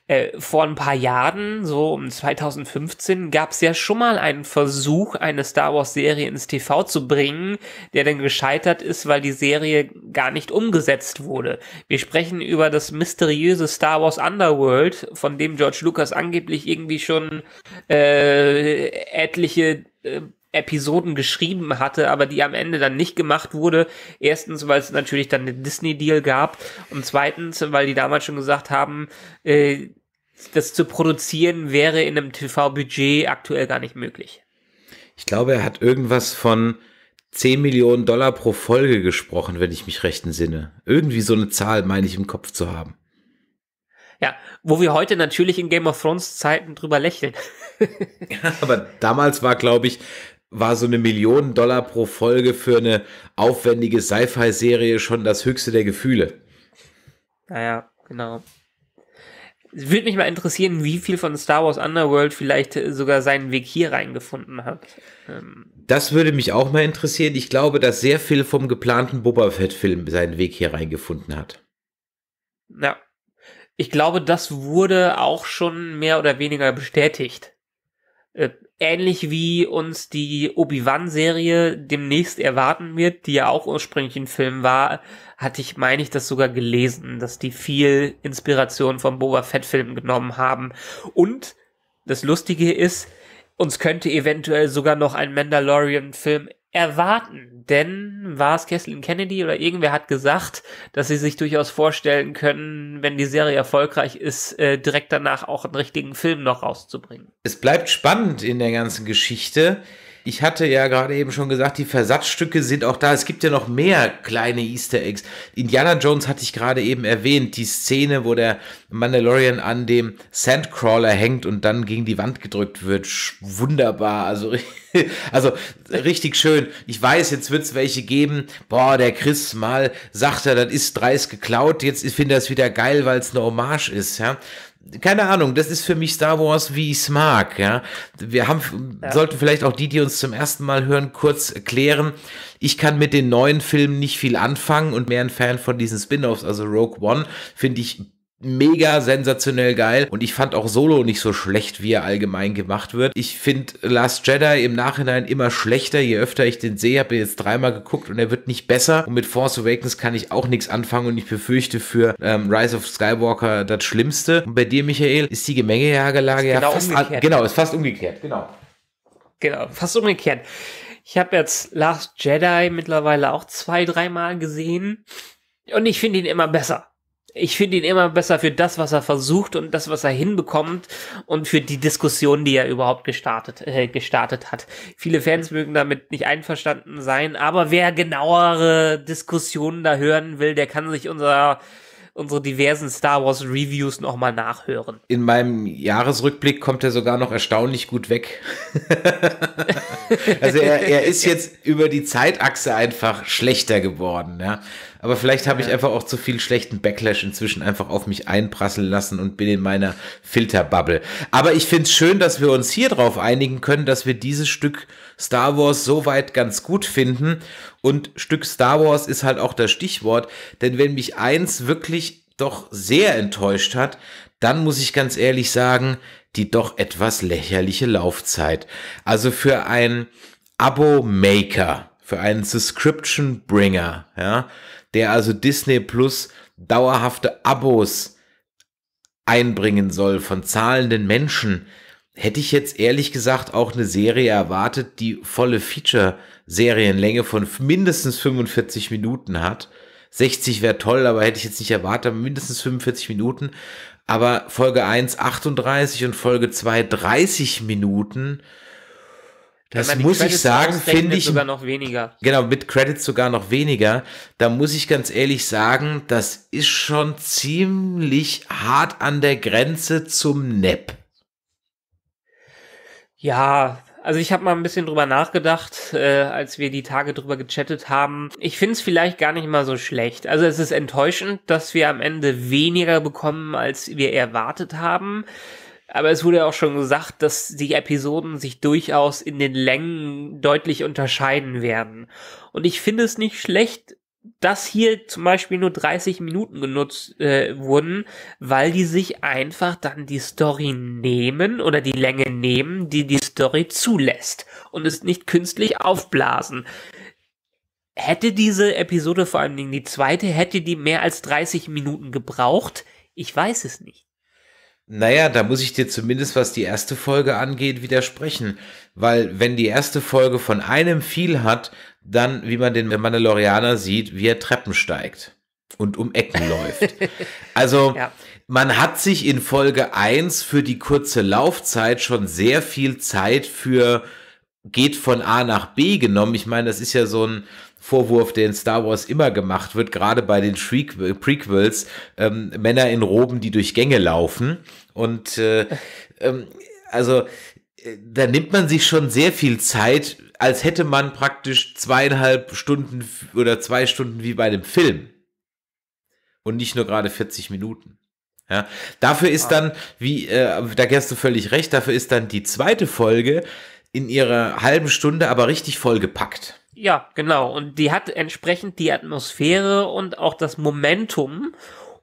Äh, vor ein paar Jahren, so um 2015, gab es ja schon mal einen Versuch, eine Star Wars-Serie ins TV zu bringen, der dann gescheitert ist, weil die Serie gar nicht umgesetzt wurde. Wir sprechen über das mysteriöse Star Wars Underworld, von dem George Lucas angeblich irgendwie schon äh, etliche äh, Episoden geschrieben hatte, aber die am Ende dann nicht gemacht wurde. Erstens, weil es natürlich dann den Disney-Deal gab und zweitens, weil die damals schon gesagt haben, äh, das zu produzieren wäre in einem TV-Budget aktuell gar nicht möglich. Ich glaube, er hat irgendwas von 10 Millionen Dollar pro Folge gesprochen, wenn ich mich recht entsinne. Irgendwie so eine Zahl meine ich im Kopf zu haben. Ja, wo wir heute natürlich in Game of Thrones Zeiten drüber lächeln. ja, aber damals war, glaube ich, war so eine Million Dollar pro Folge für eine aufwendige Sci-Fi-Serie schon das höchste der Gefühle. Naja, genau. würde mich mal interessieren, wie viel von Star Wars Underworld vielleicht äh, sogar seinen Weg hier reingefunden hat. Ähm das würde mich auch mal interessieren. Ich glaube, dass sehr viel vom geplanten Boba Fett-Film seinen Weg hier reingefunden hat. Ja. Ich glaube, das wurde auch schon mehr oder weniger bestätigt. Äh, ähnlich wie uns die Obi-Wan-Serie demnächst erwarten wird, die ja auch ursprünglich ein Film war, hatte ich, meine ich, das sogar gelesen, dass die viel Inspiration vom Boba Fett-Film genommen haben. Und das Lustige ist, uns könnte eventuell sogar noch ein Mandalorian-Film erwarten, denn war es Kesslin Kennedy oder irgendwer hat gesagt, dass sie sich durchaus vorstellen können, wenn die Serie erfolgreich ist, äh, direkt danach auch einen richtigen Film noch rauszubringen. Es bleibt spannend in der ganzen Geschichte. Ich hatte ja gerade eben schon gesagt, die Versatzstücke sind auch da. Es gibt ja noch mehr kleine Easter Eggs. Indiana Jones hatte ich gerade eben erwähnt. Die Szene, wo der Mandalorian an dem Sandcrawler hängt und dann gegen die Wand gedrückt wird. Wunderbar. Also, also richtig schön. Ich weiß, jetzt wird es welche geben. Boah, der Chris mal sagt er, das ist dreist geklaut. Jetzt finde ich das wieder geil, weil es eine Hommage ist. Ja? keine Ahnung, das ist für mich Star Wars, wie ich es mag. Ja? Wir haben, ja. sollten vielleicht auch die, die uns zum ersten Mal hören, kurz erklären. Ich kann mit den neuen Filmen nicht viel anfangen und mehr ein Fan von diesen Spin-offs, also Rogue One, finde ich mega sensationell geil und ich fand auch Solo nicht so schlecht, wie er allgemein gemacht wird. Ich finde Last Jedi im Nachhinein immer schlechter, je öfter ich den sehe, habe jetzt dreimal geguckt und er wird nicht besser und mit Force Awakens kann ich auch nichts anfangen und ich befürchte für ähm, Rise of Skywalker das Schlimmste. Und bei dir, Michael, ist die Gemengelage ja genau fast umgekehrt. genau, ist fast umgekehrt, genau. Genau, fast umgekehrt. Ich habe jetzt Last Jedi mittlerweile auch zwei, dreimal gesehen und ich finde ihn immer besser ich finde ihn immer besser für das, was er versucht und das, was er hinbekommt und für die Diskussion, die er überhaupt gestartet, äh, gestartet hat. Viele Fans mögen damit nicht einverstanden sein, aber wer genauere Diskussionen da hören will, der kann sich unser unsere diversen Star Wars Reviews nochmal nachhören. In meinem Jahresrückblick kommt er sogar noch erstaunlich gut weg. also er, er ist jetzt über die Zeitachse einfach schlechter geworden, ja. Aber vielleicht habe ich einfach auch zu viel schlechten Backlash inzwischen einfach auf mich einprasseln lassen und bin in meiner Filterbubble. Aber ich finde es schön, dass wir uns hier drauf einigen können, dass wir dieses Stück Star Wars soweit ganz gut finden. Und Stück Star Wars ist halt auch das Stichwort, denn wenn mich eins wirklich doch sehr enttäuscht hat, dann muss ich ganz ehrlich sagen, die doch etwas lächerliche Laufzeit. Also für einen Abo-Maker, für einen Subscription-Bringer, ja, der also Disney Plus dauerhafte Abos einbringen soll von zahlenden Menschen, hätte ich jetzt ehrlich gesagt auch eine Serie erwartet, die volle Feature-Serienlänge von mindestens 45 Minuten hat. 60 wäre toll, aber hätte ich jetzt nicht erwartet, mindestens 45 Minuten. Aber Folge 1 38 und Folge 2 30 Minuten. Das muss Credits ich sagen, finde ich. sogar noch weniger. Genau, mit Credits sogar noch weniger. Da muss ich ganz ehrlich sagen, das ist schon ziemlich hart an der Grenze zum Nepp. Ja, also ich habe mal ein bisschen drüber nachgedacht, äh, als wir die Tage drüber gechattet haben. Ich finde es vielleicht gar nicht mal so schlecht. Also es ist enttäuschend, dass wir am Ende weniger bekommen, als wir erwartet haben. Aber es wurde auch schon gesagt, dass die Episoden sich durchaus in den Längen deutlich unterscheiden werden. Und ich finde es nicht schlecht, dass hier zum Beispiel nur 30 Minuten genutzt äh, wurden, weil die sich einfach dann die Story nehmen oder die Länge nehmen, die die Story zulässt und es nicht künstlich aufblasen. Hätte diese Episode, vor allen Dingen die zweite, hätte die mehr als 30 Minuten gebraucht? Ich weiß es nicht. Naja, da muss ich dir zumindest, was die erste Folge angeht, widersprechen. Weil wenn die erste Folge von einem viel hat, dann, wie man den Mandalorianer sieht, wie er Treppen steigt und um Ecken läuft. Also ja. man hat sich in Folge 1 für die kurze Laufzeit schon sehr viel Zeit für geht von A nach B genommen. Ich meine, das ist ja so ein Vorwurf, der in Star Wars immer gemacht wird, gerade bei den Prequel Prequels, ähm, Männer in Roben, die durch Gänge laufen. Und äh, ähm, also da nimmt man sich schon sehr viel Zeit, als hätte man praktisch zweieinhalb Stunden oder zwei Stunden wie bei einem Film. Und nicht nur gerade 40 Minuten. Ja, dafür ist dann, wie, äh, da gehst du völlig recht, dafür ist dann die zweite Folge in ihrer halben Stunde aber richtig vollgepackt. Ja, genau. Und die hat entsprechend die Atmosphäre und auch das Momentum,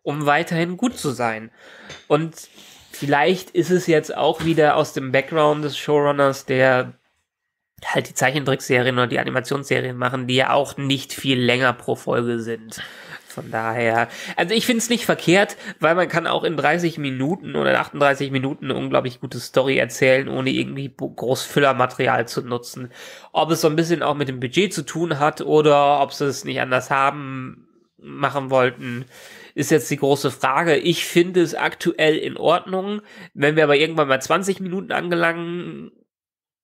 um weiterhin gut zu sein. Und Vielleicht ist es jetzt auch wieder aus dem Background des Showrunners, der halt die Zeichentrickserien oder die Animationsserien machen, die ja auch nicht viel länger pro Folge sind. Von daher, also ich finde es nicht verkehrt, weil man kann auch in 30 Minuten oder 38 Minuten eine unglaublich gute Story erzählen, ohne irgendwie Großfüllermaterial zu nutzen. Ob es so ein bisschen auch mit dem Budget zu tun hat oder ob sie es nicht anders haben machen wollten, ist jetzt die große Frage. Ich finde es aktuell in Ordnung. Wenn wir aber irgendwann mal 20 Minuten angelangen,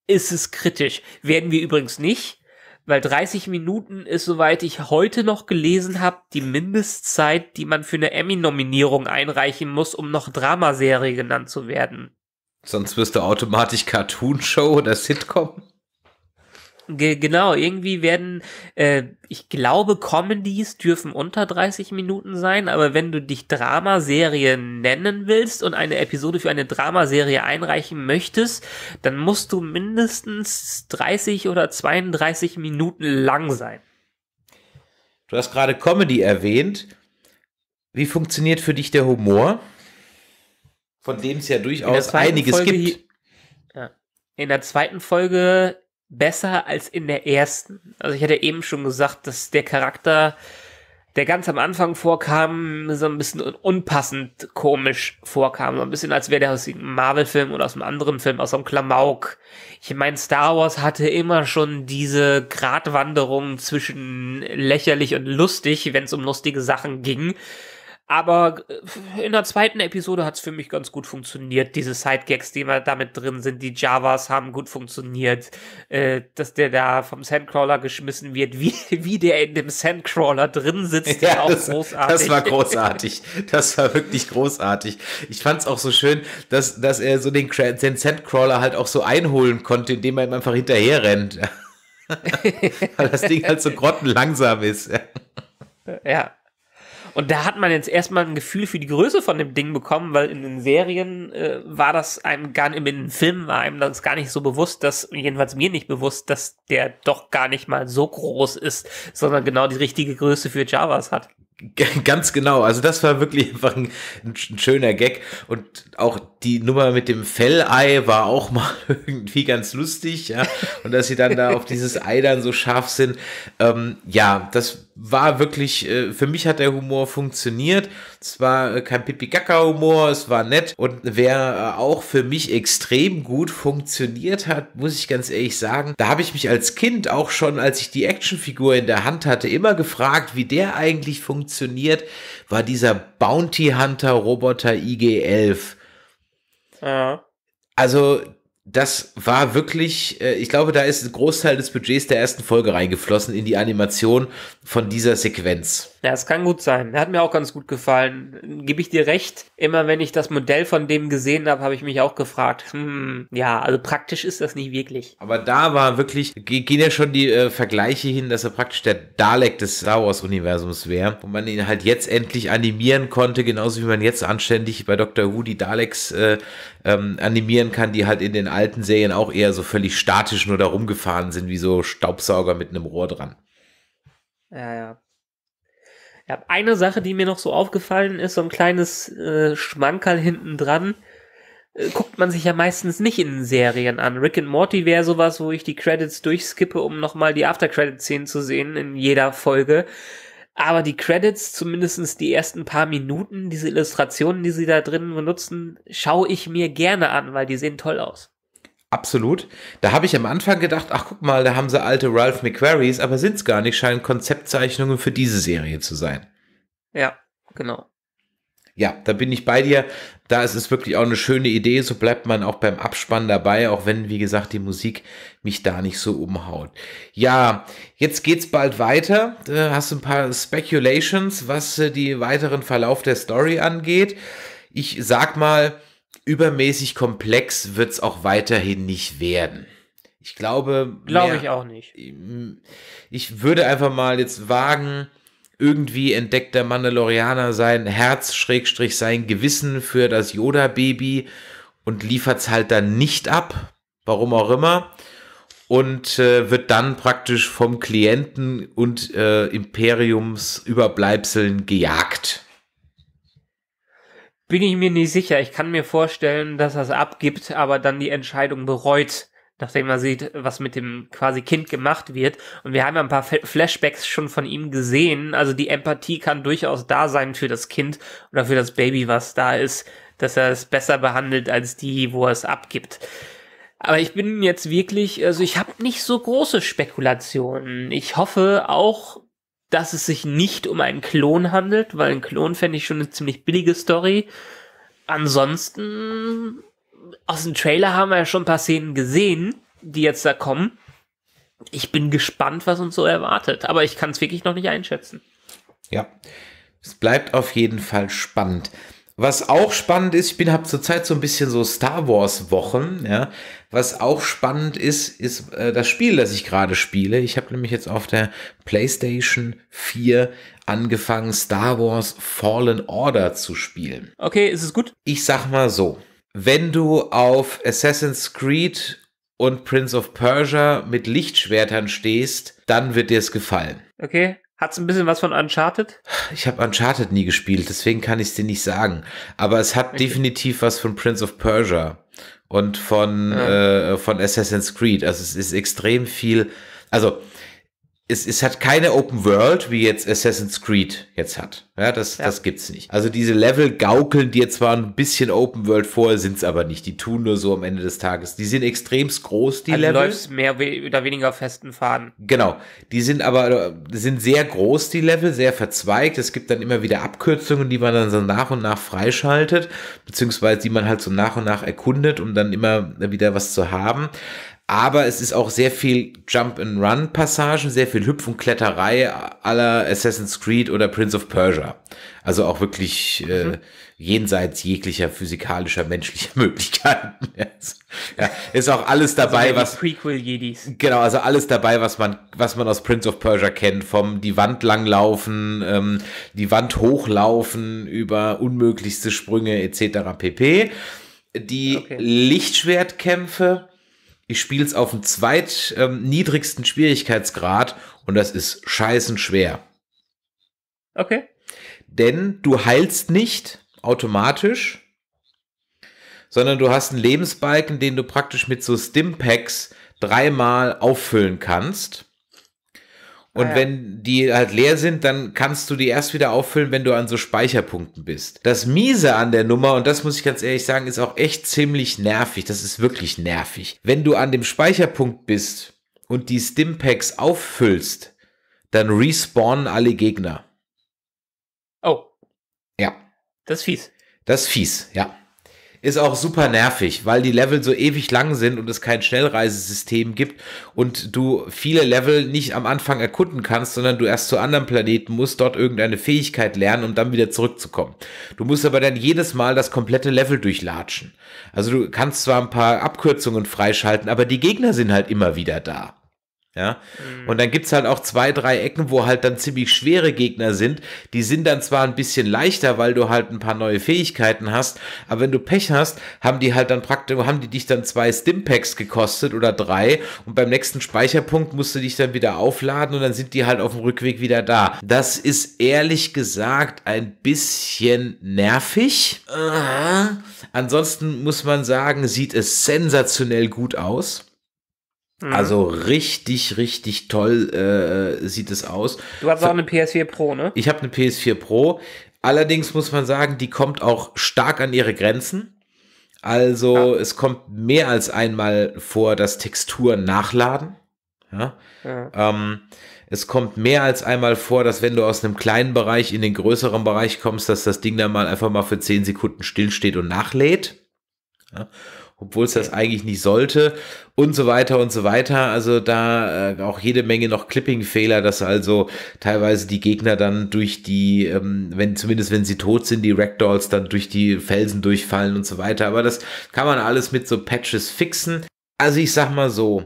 ist es kritisch. Werden wir übrigens nicht, weil 30 Minuten ist, soweit ich heute noch gelesen habe, die Mindestzeit, die man für eine Emmy-Nominierung einreichen muss, um noch Dramaserie genannt zu werden. Sonst wirst du automatisch Cartoon-Show oder Sitcom. Ge genau, irgendwie werden, äh, ich glaube, Comedies dürfen unter 30 Minuten sein, aber wenn du dich Dramaserie nennen willst und eine Episode für eine Dramaserie einreichen möchtest, dann musst du mindestens 30 oder 32 Minuten lang sein. Du hast gerade Comedy erwähnt. Wie funktioniert für dich der Humor? Von dem es ja durchaus einiges Folge gibt. ja. In der zweiten Folge besser als in der ersten. Also ich hatte eben schon gesagt, dass der Charakter, der ganz am Anfang vorkam, so ein bisschen unpassend komisch vorkam. So ein bisschen, als wäre der aus einem Marvel-Film oder aus einem anderen Film, aus einem Klamauk. Ich meine, Star Wars hatte immer schon diese Gratwanderung zwischen lächerlich und lustig, wenn es um lustige Sachen ging. Aber äh, in der zweiten Episode hat es für mich ganz gut funktioniert. Diese Sidegags, die immer damit drin sind, die Javas haben gut funktioniert. Äh, dass der da vom Sandcrawler geschmissen wird, wie, wie der in dem Sandcrawler drin sitzt, ja, auch das, großartig. Das war großartig. Das war wirklich großartig. Ich fand es auch so schön, dass, dass er so den, den Sandcrawler halt auch so einholen konnte, indem er ihm einfach hinterher rennt. Weil das Ding halt so grottenlangsam ist. ja. Und da hat man jetzt erstmal ein Gefühl für die Größe von dem Ding bekommen, weil in den Serien äh, war das einem gar nicht, in den Filmen war einem das gar nicht so bewusst, dass, jedenfalls mir nicht bewusst, dass der doch gar nicht mal so groß ist, sondern genau die richtige Größe für Javas hat. Ganz genau, also das war wirklich einfach ein, ein, schöner Gag und auch die Nummer mit dem Fellei war auch mal irgendwie ganz lustig, ja, und dass sie dann da auf dieses Ei dann so scharf sind, ähm, ja, das war wirklich, äh, für mich hat der Humor funktioniert. Es war äh, kein Pipi-Gacker-Humor, es war nett. Und wer äh, auch für mich extrem gut funktioniert hat, muss ich ganz ehrlich sagen, da habe ich mich als Kind auch schon, als ich die Actionfigur in der Hand hatte, immer gefragt, wie der eigentlich funktioniert, war dieser Bounty Hunter Roboter IG-11. Ja. Also das war wirklich, äh, ich glaube, da ist ein Großteil des Budgets der ersten Folge reingeflossen in die Animation von dieser Sequenz. Ja, es kann gut sein. Er Hat mir auch ganz gut gefallen. Gebe ich dir recht. Immer wenn ich das Modell von dem gesehen habe, habe ich mich auch gefragt, hm, ja, also praktisch ist das nicht wirklich. Aber da war wirklich, gehen ja schon die äh, Vergleiche hin, dass er praktisch der Dalek des Star Wars Universums wäre und man ihn halt jetzt endlich animieren konnte, genauso wie man jetzt anständig bei Dr. Who die Daleks äh, ähm, animieren kann, die halt in den alten Serien auch eher so völlig statisch nur da rumgefahren sind, wie so Staubsauger mit einem Rohr dran. Ja, ja. Ja, eine Sache, die mir noch so aufgefallen ist, so ein kleines äh, Schmankerl hinten dran, äh, guckt man sich ja meistens nicht in Serien an. Rick and Morty wäre sowas, wo ich die Credits durchskippe, um nochmal die After-Credit-Szenen zu sehen in jeder Folge. Aber die Credits, zumindestens die ersten paar Minuten, diese Illustrationen, die sie da drin benutzen, schaue ich mir gerne an, weil die sehen toll aus. Absolut. Da habe ich am Anfang gedacht, ach guck mal, da haben sie alte Ralph McQuarries, aber sind es gar nicht, scheinen Konzeptzeichnungen für diese Serie zu sein. Ja, genau. Ja, da bin ich bei dir. Da ist es wirklich auch eine schöne Idee. So bleibt man auch beim Abspann dabei, auch wenn, wie gesagt, die Musik mich da nicht so umhaut. Ja, jetzt geht's bald weiter. Da äh, hast du ein paar Speculations, was äh, die weiteren Verlauf der Story angeht. Ich sag mal, übermäßig komplex wird es auch weiterhin nicht werden. Ich glaube. Glaube ich auch nicht. Ich würde einfach mal jetzt wagen, irgendwie entdeckt der Mandalorianer sein Herz, Schrägstrich, sein Gewissen für das Yoda-Baby und liefert es halt dann nicht ab, warum auch immer, und äh, wird dann praktisch vom Klienten und äh, Überbleibseln gejagt bin ich mir nicht sicher. Ich kann mir vorstellen, dass er es abgibt, aber dann die Entscheidung bereut, nachdem man sieht, was mit dem quasi Kind gemacht wird. Und wir haben ja ein paar Flashbacks schon von ihm gesehen. Also die Empathie kann durchaus da sein für das Kind oder für das Baby, was da ist, dass er es besser behandelt als die, wo er es abgibt. Aber ich bin jetzt wirklich, also ich habe nicht so große Spekulationen. Ich hoffe auch, dass es sich nicht um einen Klon handelt, weil ein Klon fände ich schon eine ziemlich billige Story. Ansonsten, aus dem Trailer haben wir ja schon ein paar Szenen gesehen, die jetzt da kommen. Ich bin gespannt, was uns so erwartet, aber ich kann es wirklich noch nicht einschätzen. Ja, es bleibt auf jeden Fall spannend. Was auch spannend ist, ich bin habe zurzeit so ein bisschen so Star Wars Wochen, ja. Was auch spannend ist, ist äh, das Spiel, das ich gerade spiele. Ich habe nämlich jetzt auf der PlayStation 4 angefangen, Star Wars Fallen Order zu spielen. Okay, ist es gut? Ich sag mal so. Wenn du auf Assassin's Creed und Prince of Persia mit Lichtschwertern stehst, dann wird dir es gefallen. Okay. Hat es ein bisschen was von Uncharted? Ich habe Uncharted nie gespielt, deswegen kann ich es dir nicht sagen. Aber es hat okay. definitiv was von Prince of Persia und von, ja. äh, von Assassin's Creed. Also es ist extrem viel. Also es, es hat keine Open World, wie jetzt Assassin's Creed jetzt hat. Ja, das, ja. das gibt's nicht. Also diese Level gaukeln dir zwar ein bisschen Open World vor, sind's aber nicht. Die tun nur so am Ende des Tages. Die sind extremst groß, die also Level. Du läufst mehr oder weniger festen Faden. Genau. Die sind aber, äh, sind sehr groß, die Level, sehr verzweigt. Es gibt dann immer wieder Abkürzungen, die man dann so nach und nach freischaltet, beziehungsweise die man halt so nach und nach erkundet, um dann immer wieder was zu haben. Aber es ist auch sehr viel Jump-and-Run-Passagen, sehr viel Hüpf- und Kletterei aller Assassin's Creed oder Prince of Persia. Also auch wirklich äh, mhm. äh, jenseits jeglicher physikalischer, menschlicher Möglichkeiten. ja, ist auch alles also dabei, also was. Prequel-Jedis. Genau, also alles dabei, was man, was man aus Prince of Persia kennt. Vom die Wand langlaufen, ähm, die Wand hochlaufen, über unmöglichste Sprünge etc. pp. Die okay. Lichtschwertkämpfe ich spiele es auf dem zweitniedrigsten ähm, Schwierigkeitsgrad und das ist scheißen schwer. Okay. Denn du heilst nicht automatisch, sondern du hast einen Lebensbalken, den du praktisch mit so Stimpacks dreimal auffüllen kannst. Ah, und ah, ja. wenn die halt leer sind, dann kannst du die erst wieder auffüllen, wenn du an so Speicherpunkten bist. Das Miese an der Nummer, und das muss ich ganz ehrlich sagen, ist auch echt ziemlich nervig. Das ist wirklich nervig. Wenn du an dem Speicherpunkt bist und die Stimpacks auffüllst, dann respawnen alle Gegner. Oh. Ja. Das ist fies. Das ist fies, ja ist auch super nervig, weil die Level so ewig lang sind und es kein Schnellreisesystem gibt und du viele Level nicht am Anfang erkunden kannst, sondern du erst zu anderen Planeten musst, dort irgendeine Fähigkeit lernen, um dann wieder zurückzukommen. Du musst aber dann jedes Mal das komplette Level durchlatschen. Also du kannst zwar ein paar Abkürzungen freischalten, aber die Gegner sind halt immer wieder da. Ja. Mhm. Und dann gibt es halt auch zwei, drei Ecken, wo halt dann ziemlich schwere Gegner sind. Die sind dann zwar ein bisschen leichter, weil du halt ein paar neue Fähigkeiten hast, aber wenn du Pech hast, haben die halt dann praktisch, haben die dich dann zwei Stimpacks gekostet oder drei und beim nächsten Speicherpunkt musst du dich dann wieder aufladen und dann sind die halt auf dem Rückweg wieder da. Das ist ehrlich gesagt ein bisschen nervig. Äh, ansonsten muss man sagen, sieht es sensationell gut aus. Mhm. Also richtig, richtig toll äh, sieht es aus. Du hast auch eine PS4 Pro, ne? Ich habe eine PS4 Pro. Allerdings muss man sagen, die kommt auch stark an ihre Grenzen. Also ja. es kommt mehr als einmal vor, dass Texturen nachladen. Ja? ja. Ähm, es kommt mehr als einmal vor, dass wenn du aus einem kleinen Bereich in den größeren Bereich kommst, dass das Ding dann mal einfach mal für 10 Sekunden stillsteht und nachlädt. Ja? obwohl es das eigentlich nicht sollte und so weiter und so weiter. Also da äh, auch jede Menge noch Clipping-Fehler, dass also teilweise die Gegner dann durch die, ähm, wenn zumindest wenn sie tot sind, die Ragdolls dann durch die Felsen durchfallen und so weiter. Aber das kann man alles mit so Patches fixen. Also ich sag mal so,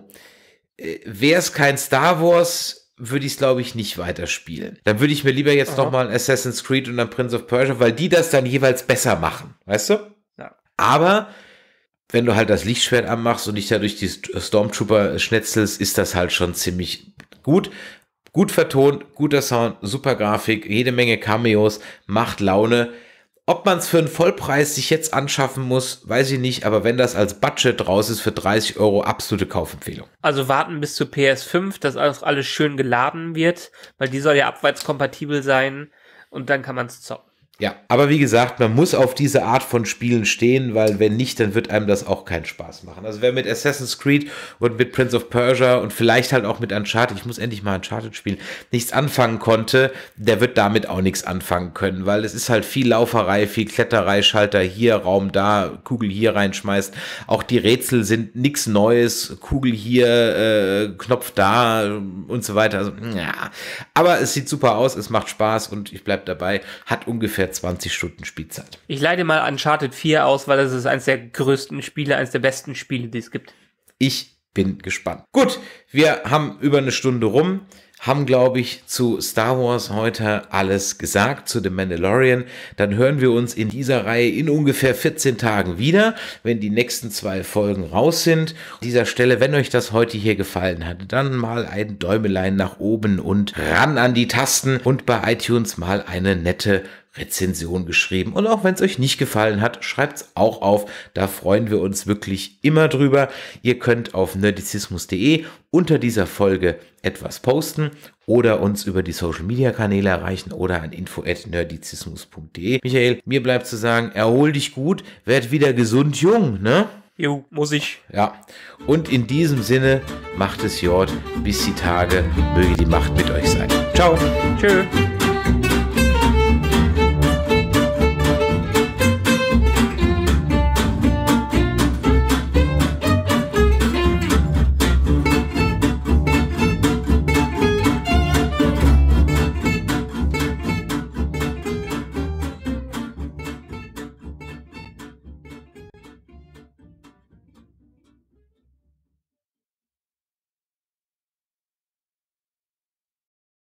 äh, wäre es kein Star Wars, würde ich es, glaube ich, nicht weiterspielen. Dann würde ich mir lieber jetzt nochmal Assassin's Creed und dann Prince of Persia, weil die das dann jeweils besser machen. Weißt du? Ja. Aber wenn du halt das Lichtschwert anmachst und dich da durch die äh, Stormtrooper schnetzelst, ist das halt schon ziemlich gut. Gut vertont, guter Sound, super Grafik, jede Menge Cameos, macht Laune. Ob man es für einen Vollpreis sich jetzt anschaffen muss, weiß ich nicht, aber wenn das als Budget raus ist für 30 Euro, absolute Kaufempfehlung. Also warten bis zur PS5, dass alles, alles schön geladen wird, weil die soll ja abwärtskompatibel sein und dann kann man es zocken. Ja, aber wie gesagt, man muss auf diese Art von Spielen stehen, weil wenn nicht, dann wird einem das auch keinen Spaß machen. Also wer mit Assassin's Creed und mit Prince of Persia und vielleicht halt auch mit Uncharted, ich muss endlich mal Uncharted spielen, nichts anfangen konnte, der wird damit auch nichts anfangen können, weil es ist halt viel Lauferei, viel Kletterei, Schalter hier, Raum da, Kugel hier reinschmeißt. Auch die Rätsel sind nichts Neues, Kugel hier, äh, Knopf da und so weiter. Also, ja. Aber es sieht super aus, es macht Spaß und ich bleib dabei. Hat ungefähr 20 Stunden Spielzeit. Ich leite mal Uncharted 4 aus, weil das ist eines der größten Spiele, eines der besten Spiele, die es gibt. Ich bin gespannt. Gut, wir haben über eine Stunde rum, haben, glaube ich, zu Star Wars heute alles gesagt, zu The Mandalorian. Dann hören wir uns in dieser Reihe in ungefähr 14 Tagen wieder, wenn die nächsten zwei Folgen raus sind. An dieser Stelle, wenn euch das heute hier gefallen hat, dann mal ein Däumelein nach oben und ran an die Tasten und bei iTunes mal eine nette Rezension geschrieben. Und auch wenn es euch nicht gefallen hat, schreibt es auch auf. Da freuen wir uns wirklich immer drüber. Ihr könnt auf nerdizismus.de unter dieser Folge etwas posten oder uns über die Social Media Kanäle erreichen oder an info@nerdizismus.de. Michael, mir bleibt zu sagen, erhol dich gut, werd wieder gesund jung, ne? Jo, muss ich. Ja. Und in diesem Sinne, macht es Jord, bis die Tage, möge die Macht mit euch sein. Ciao. Tschö.